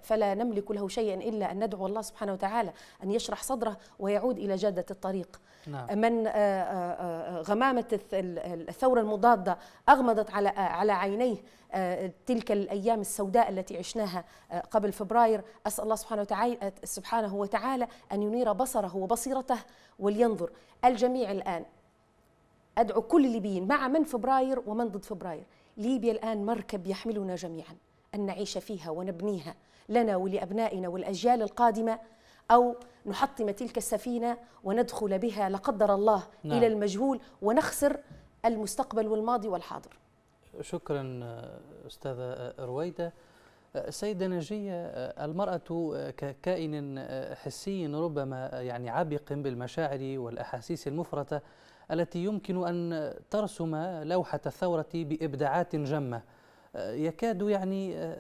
فلا نملك له شيئا إلا أن ندعو الله سبحانه وتعالى أن يشرح صدره ويعود إلى جادة الطريق نعم. من آه، آه، آه، غمامة الثورة المضادة أغمضت على على عينيه تلك الأيام السوداء التي عشناها قبل فبراير أسأل الله سبحانه وتعالى سبحانه وتعالى أن ينير بصره وبصيرته ولينظر الجميع الآن أدعو كل الليبيين مع من فبراير ومن ضد فبراير ليبيا الآن مركب يحملنا جميعا أن نعيش فيها ونبنيها لنا ولأبنائنا والأجيال القادمة أو نحطم تلك السفينة وندخل بها لا قدر الله نعم. إلى المجهول ونخسر المستقبل والماضي والحاضر شكرا أستاذة رويدة سيدة نجية المرأة ككائن حسي ربما يعني عابق بالمشاعر والأحاسيس المفرطة التي يمكن أن ترسم لوحة الثورة بإبداعات جمة يكاد يعني آه،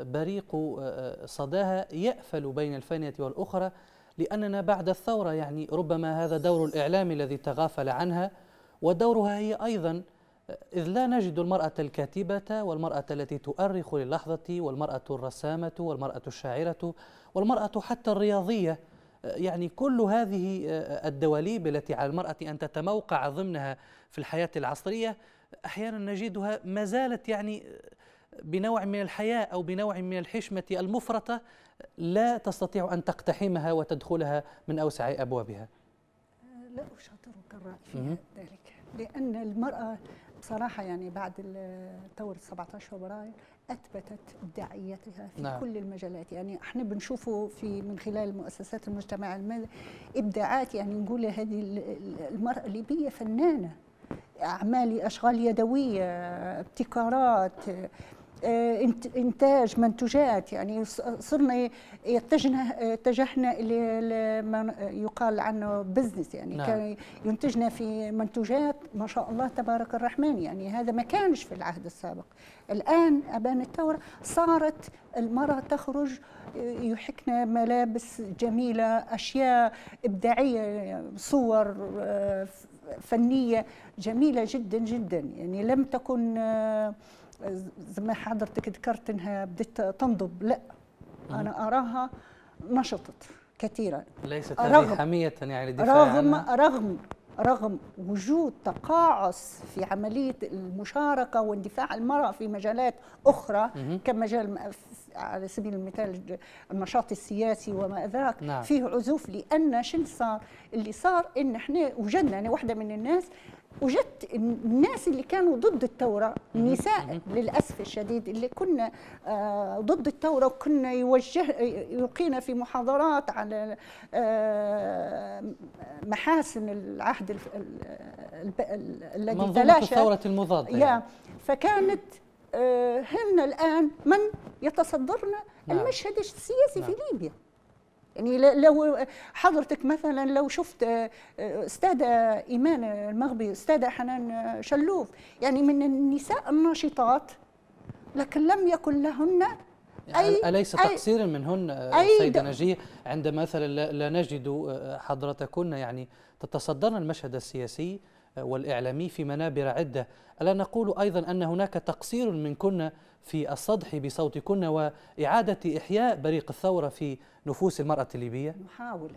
آه، بريق آه، صداها يأفل بين الفانية والأخرى لأننا بعد الثورة يعني ربما هذا دور الإعلام الذي تغافل عنها ودورها هي أيضا إذ لا نجد المرأة الكاتبة والمرأة التي تؤرخ للحظة والمرأة الرسامة والمرأة الشاعرة والمرأة حتى الرياضية يعني كل هذه الدواليب التي على المرأة أن تتموقع ضمنها في الحياة العصرية أحيانا نجدها ما زالت يعني بنوع من الحياة أو بنوع من الحشمة المفرطة لا تستطيع أن تقتحمها وتدخلها من أوسع أبوابها أه، لا أشاطرك الرأي في ذلك لأن المرأة بصراحة يعني بعد ثورة 17 فبراير أثبتت إبداعيتها في نعم. كل المجالات يعني احنا بنشوفه في من خلال مؤسسات المجتمع المدني إبداعات يعني نقول هذه المرأة الليبية فنانة اعمال اشغال يدويه ابتكارات آه، انتاج منتوجات يعني صرنا اتجهنا إلى ما يقال عنه بزنس يعني نعم. كان ينتجنا في منتوجات ما شاء الله تبارك الرحمن يعني هذا ما كانش في العهد السابق الان ابان الثوره صارت المراه تخرج يحكنا ملابس جميله اشياء ابداعيه صور آه، فنيه جميله جدا جدا يعني لم تكن آه، زي ما حضرتك ذكرت انها بدت تنضب لا انا اراها نشطت كثيرا ليست هذه حميه يعني دفاع رغم عنها. رغم رغم وجود تقاعس في عملية المشاركة واندفاع المرأة في مجالات أخرى كمجال على سبيل المثال النشاط السياسي وما ذاك نعم. فيه عزوف لأن شن صار اللي صار إن إحنا وجدنا أنا واحدة من الناس وجدت الناس اللي كانوا ضد الثورة نساء للأسف الشديد اللي كنا آه، ضد الثورة وكنا يوجه يلقينا في محاضرات على آه، محاسن العهد الذي تلاشى منظومة الثورة المضادة يعني. فكانت آه، هن الآن من يتصدرن نعم. المشهد السياسي في نعم. ليبيا يعني لو حضرتك مثلا لو شفت آه، آه، استاذه ايمان المغبي استاذه حنان شلوف يعني من النساء الناشطات لكن لم يكن لهن يعني أي أليس تقصيرا تقصير منهن السيدة نجية عندما مثلا لا نجد حضرتكن يعني تتصدرن المشهد السياسي والإعلامي في منابر عدة ألا نقول أيضا أن هناك تقصير منكن في الصدح بصوتكن وإعادة إحياء بريق الثورة في نفوس المرأة الليبية نحاول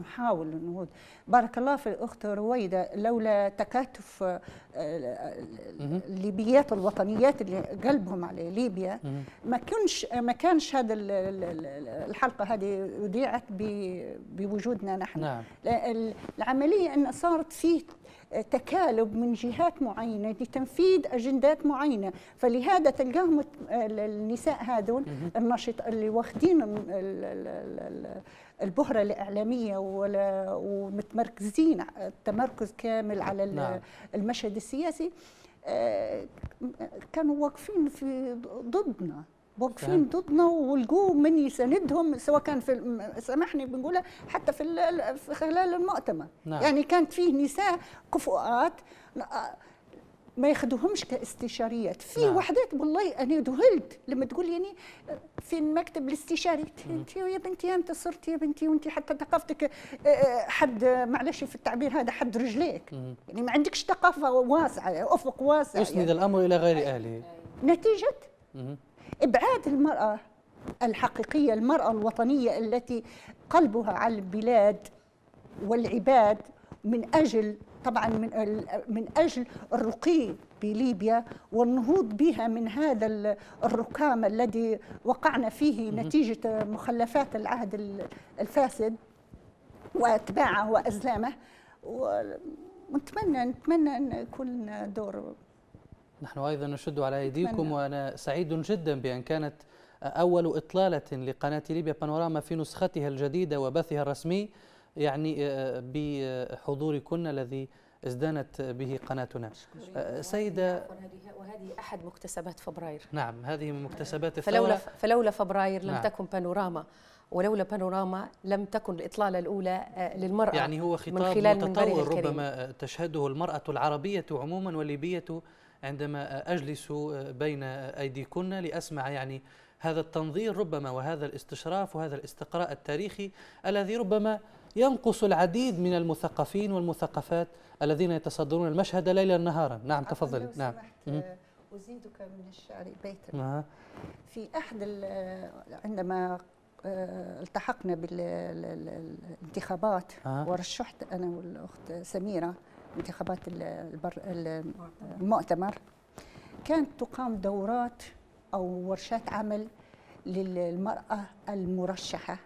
نحاول نهود بارك الله في الأخت رويدة لولا تكاتف آه، الليبيات الوطنيات اللي قلبهم على ليبيا ما كانش ما كانش هذا الحلقة هذه أذيعت بوجودنا نحن نعم. العملية أن صارت فيه تكالب من جهات معينة لتنفيذ أجندات معينة فلهذا تلقاهم النساء هذول النشط اللي واخدين البهرة الإعلامية ومتمركزين التمركز كامل على نعم. المشهد السياسي آه، كانوا واقفين في ضدنا واقفين ضدنا ولجوء من يساندهم سواء كان في سامحني بنقولها حتى في في خلال المؤتمر نعم. يعني كانت فيه نساء كفؤات آه، ما ياخذوهمش كاستشاريات في نعم. وحدات والله انا ذهلت لما تقول يعني في المكتب الاستشاري انت يا بنتي انت صرتي يا بنتي وانت حتى ثقافتك آه، حد معلش في التعبير هذا حد رجليك مم. يعني ما عندكش ثقافه واسعه افق واسع يسند يعني. الامر الى غير اهله نتيجه مم. ابعاد المراه الحقيقيه المراه الوطنيه التي قلبها على البلاد والعباد من اجل طبعا من من اجل الرقي بليبيا والنهوض بها من هذا الركام الذي وقعنا فيه نتيجه مخلفات العهد الفاسد واتباعه وازلامه ونتمنى نتمنى ان يكون دور نحن أيضا نشد على أيديكم وأنا سعيد جدا بأن كانت أول إطلالة لقناة ليبيا بانوراما في نسختها الجديدة وبثها الرسمي يعني آه، بحضوركن الذي ازدانت به قناتنا آه، سيدة وهذه أحد مكتسبات فبراير نعم هذه من مكتسبات الثورة فلولا, فلولا فبراير لم نعم. تكن بانوراما ولولا بانوراما لم تكن الإطلالة الأولى آه، للمرأة يعني هو خطاب متطور ربما تشهده المرأة العربية عموما والليبية عندما أجلس آه، بين أيديكن لأسمع يعني هذا التنظير ربما وهذا الاستشراف وهذا الاستقراء التاريخي الذي ربما ينقص العديد من المثقفين والمثقفات الذين يتصدرون المشهد ليلا نهارا نعم تفضلي نعم آه، أزيدك من الشعر بيتا في أحد آه، عندما التحقنا بالانتخابات ورشحت أنا والأخت سميرة انتخابات البر... المؤتمر كانت تقام دورات أو ورشات عمل للمرأة المرشحة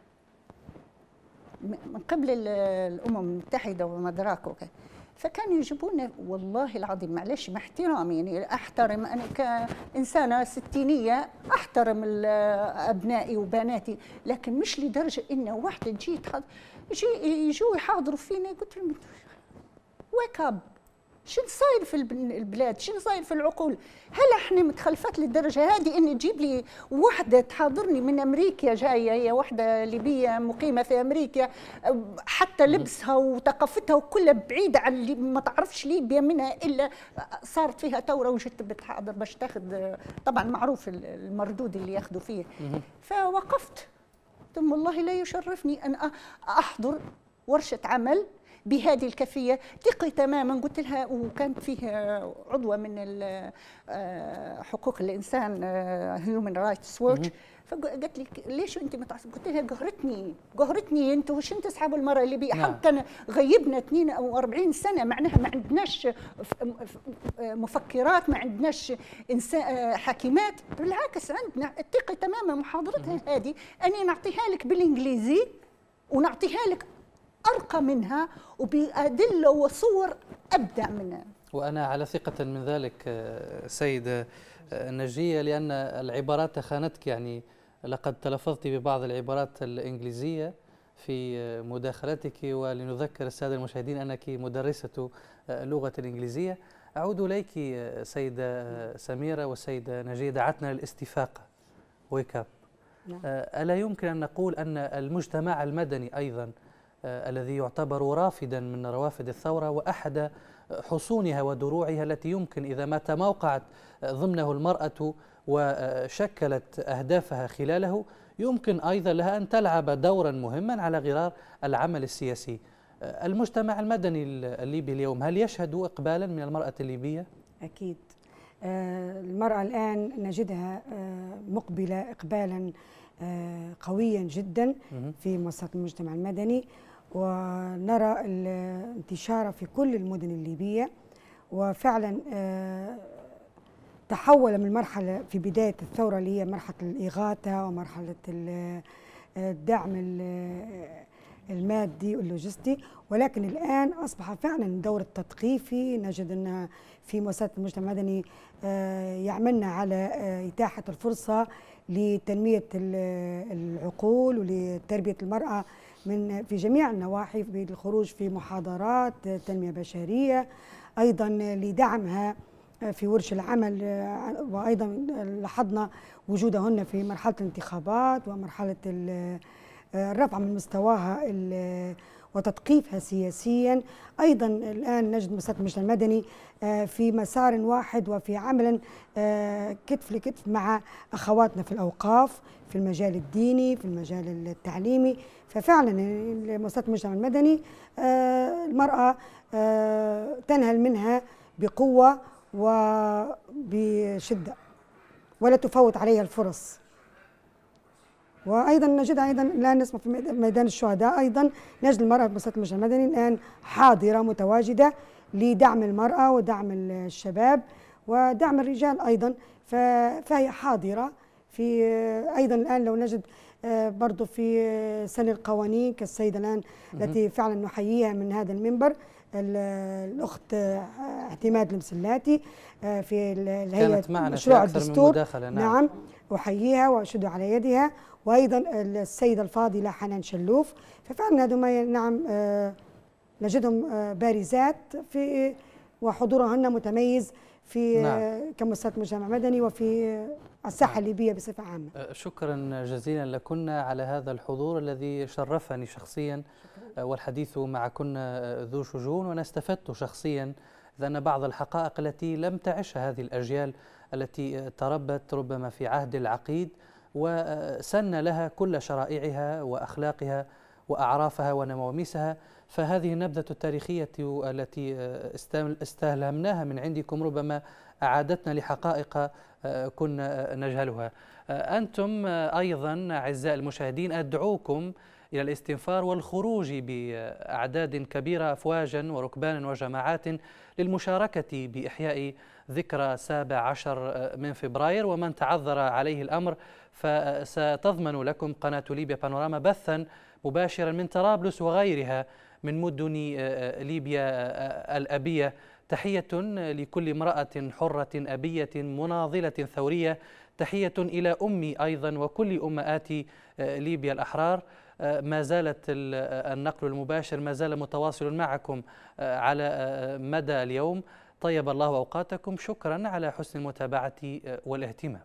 من قبل الأمم المتحدة ومدراكه فكانوا يجيبون والله العظيم معلش مع احترامي يعني احترم انا كانسانه ستينيه احترم ابنائي وبناتي لكن مش لدرجه انه واحده تجي تحضر يجوا يحاضروا فينا قلت لهم ويك اب شنو صاير في البلاد شنو صاير في العقول هل احنا متخلفات للدرجه هذه ان تجيب لي وحده تحاضرني من امريكا جايه هي وحده ليبيه مقيمه في امريكا حتى لبسها وثقافتها وكلها بعيده عن ما تعرفش ليبيا منها الا صارت فيها ثوره وجت بتحاضر باش تاخذ طبعا معروف المردود اللي ياخذوا فيه فوقفت ثم الله لا يشرفني ان احضر ورشه عمل بهذه الكفية ثقي تماما قلت لها وكانت فيه عضوه من آه، حقوق الانسان هيومن آه، رايتس Watch فقالت لي ليش انت متعصب قلت لها قهرتني قهرتني انت وش انت اصحاب المراه اللي بي نعم. حقا غيبنا 42 او 40 سنه معناها ما عندناش مفكرات ما عندناش انسان آه، حاكمات بالعكس عندنا الثقه تماما محاضرتها هذه اني نعطيها لك بالانجليزي ونعطيها لك أرقى منها وبأدلة وصور أبدع منها وأنا على ثقة من ذلك آه، سيدة آه، نجية لأن العبارات خانتك يعني لقد تلفظت ببعض العبارات الإنجليزية في آه، مداخلتك ولنذكر السادة المشاهدين أنك مدرسة اللغه الإنجليزية أعود إليك سيدة سميرة والسيدة نجية دعتنا للاستفاقة ويك نعم. أب ألا يمكن أن نقول أن المجتمع المدني أيضا آه، الذي يعتبر رافدا من روافد الثورة وأحد حصونها ودروعها التي يمكن إذا ما تموقعت آه، ضمنه المرأة وشكلت أهدافها خلاله يمكن أيضا لها أن تلعب دورا مهما على غرار العمل السياسي آه، المجتمع المدني الليبي اليوم هل يشهد إقبالا من المرأة الليبية؟ أكيد المرأة الآن نجدها مقبلة إقبالا قويا جدا في وسط المجتمع المدني ونرى انتشاره في كل المدن الليبية وفعلا آه، تحول من مرحلة في بداية الثورة اللي هي مرحلة الإغاثة ومرحلة آه، الدعم آه، المادي واللوجستي ولكن الآن أصبح فعلا الدور التثقيفي نجد أن في مؤسسات المجتمع المدني يعملنا على إتاحة الفرصة لتنمية العقول ولتربية المرأة من في جميع النواحي بالخروج في محاضرات تنمية بشرية أيضا لدعمها في ورش العمل وأيضا لاحظنا وجودهن في مرحلة الانتخابات ومرحلة الرفع من مستواها وتثقيفها سياسيا أيضا الآن نجد مسألة المجتمع المدني آه، في مسار واحد وفي عمل آه، كتف لكتف مع أخواتنا في الأوقاف في المجال الديني في المجال التعليمي ففعلا مؤسسات المجتمع المدني آه، المرأة تنهل منها بقوة وبشدة ولا تفوت عليها الفرص وايضا نجد ايضا الان نسمع في ميدان الشهداء ايضا نجد المراه في بمؤسسه المجتمع المدني الان حاضره متواجده لدعم المراه ودعم الشباب ودعم الرجال ايضا فهي حاضره في ايضا الان لو نجد آه، برضو في آه، سن القوانين كالسيده الان التي فعلا نحييها من هذا المنبر الاخت آه، اعتماد المسلاتي في الهيئه كانت معنا مشروع في أكثر الدستور من مداخلة نعم, نعم أحييها وأشد على يدها وأيضا السيدة الفاضلة حنان شلوف ففعلا هذوما نعم آه، نجدهم آه، بارزات في وحضورهن متميز في آه، نعم. كمؤسسات مجتمع مدني وفي الساحه نعم. الليبيه بصفه عامه. شكرا جزيلا لكن على هذا الحضور الذي شرفني شخصيا والحديث معكن ذو شجون وانا استفدت شخصيا لان بعض الحقائق التي لم تعشها هذه الاجيال التي تربت ربما في عهد العقيد وسن لها كل شرائعها وأخلاقها وأعرافها ونواميسها فهذه النبذة التاريخية التي استلهمناها من عندكم ربما أعادتنا لحقائق آه، كنا نجهلها آه، أنتم آه، أيضا أعزائي المشاهدين أدعوكم إلى الاستنفار والخروج بأعداد كبيرة أفواجا وركبانا وجماعات للمشاركة بإحياء ذكرى سابع عشر من فبراير ومن تعذر عليه الأمر فستضمن لكم قناة ليبيا بانوراما بثا مباشرا من طرابلس وغيرها من مدن ليبيا الأبية تحية لكل امرأة حرة أبية مناضلة ثورية تحية إلى أمي أيضا وكل أمهات ليبيا الأحرار آه، ما زالت آه، النقل المباشر ما زال متواصل معكم آه، على مدى اليوم طيب الله أوقاتكم شكرا على حسن المتابعة والاهتمام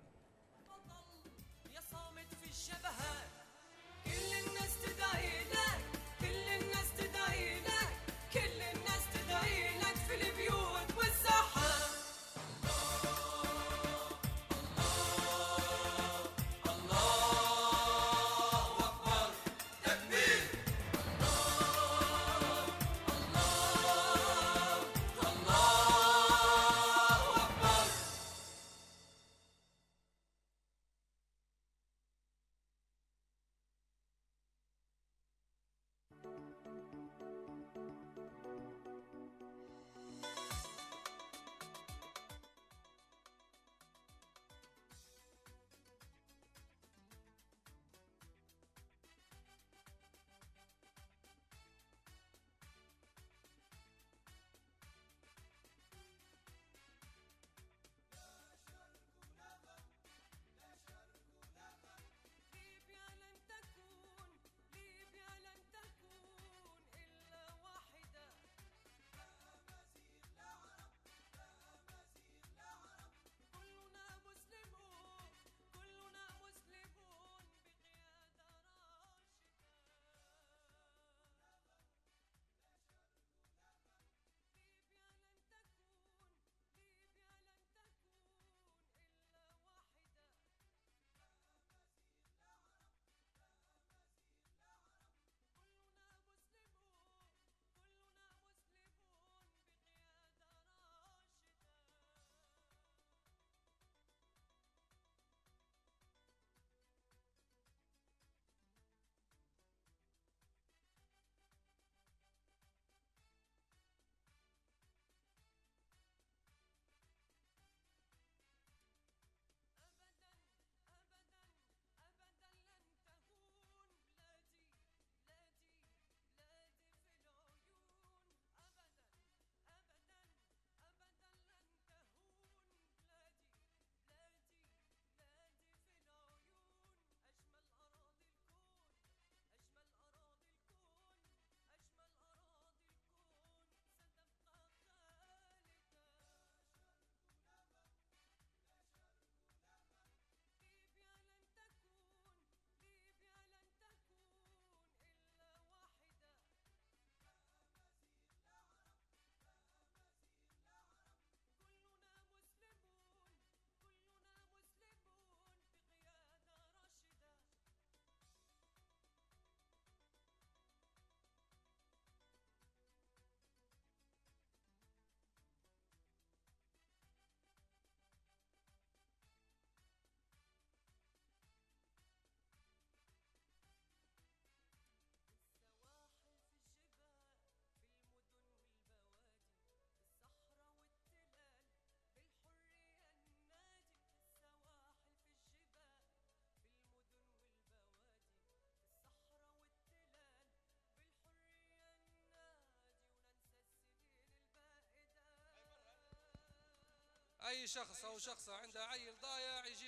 اي شخص او شخصه عندها عيل ضايع يجي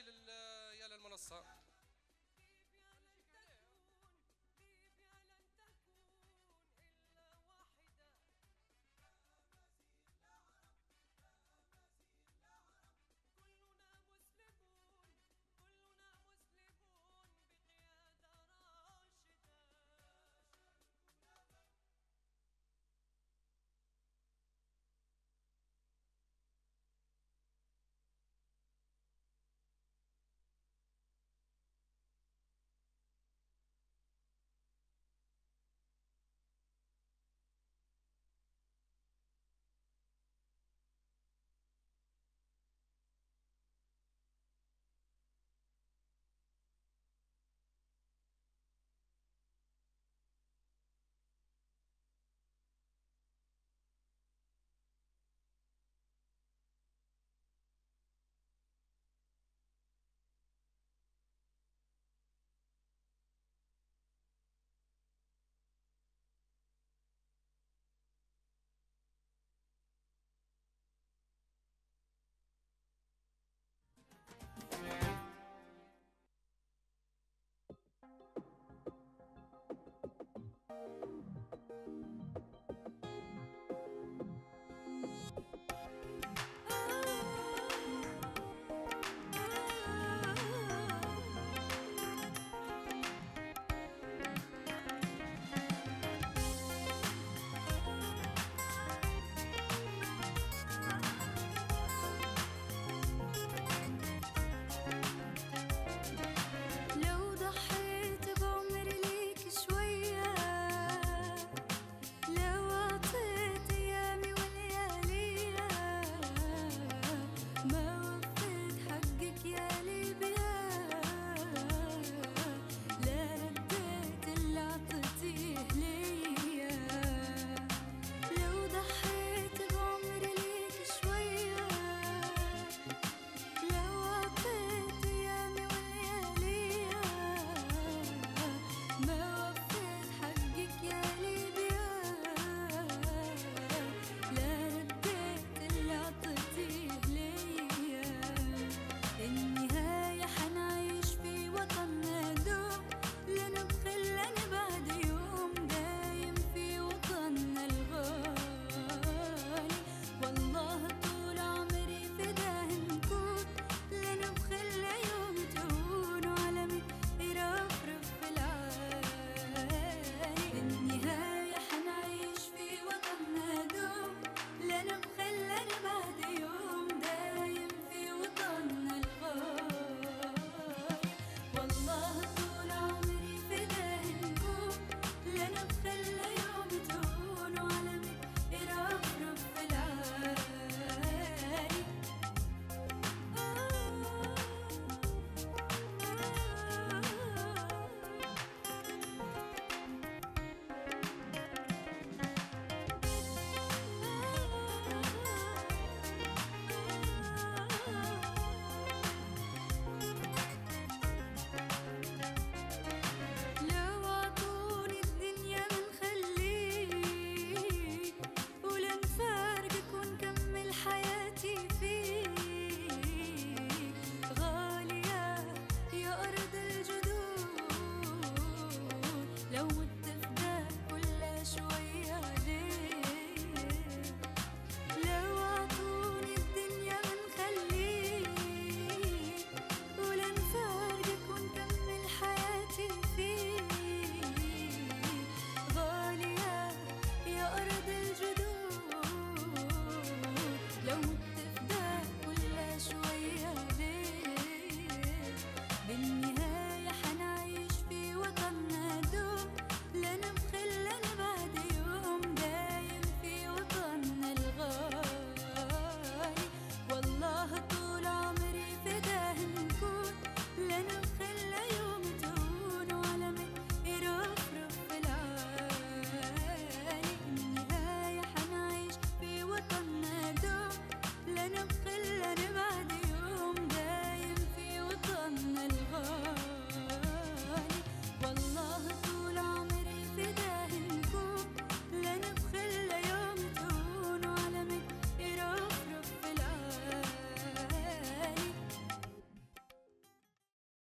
يا للمنصه Thank you.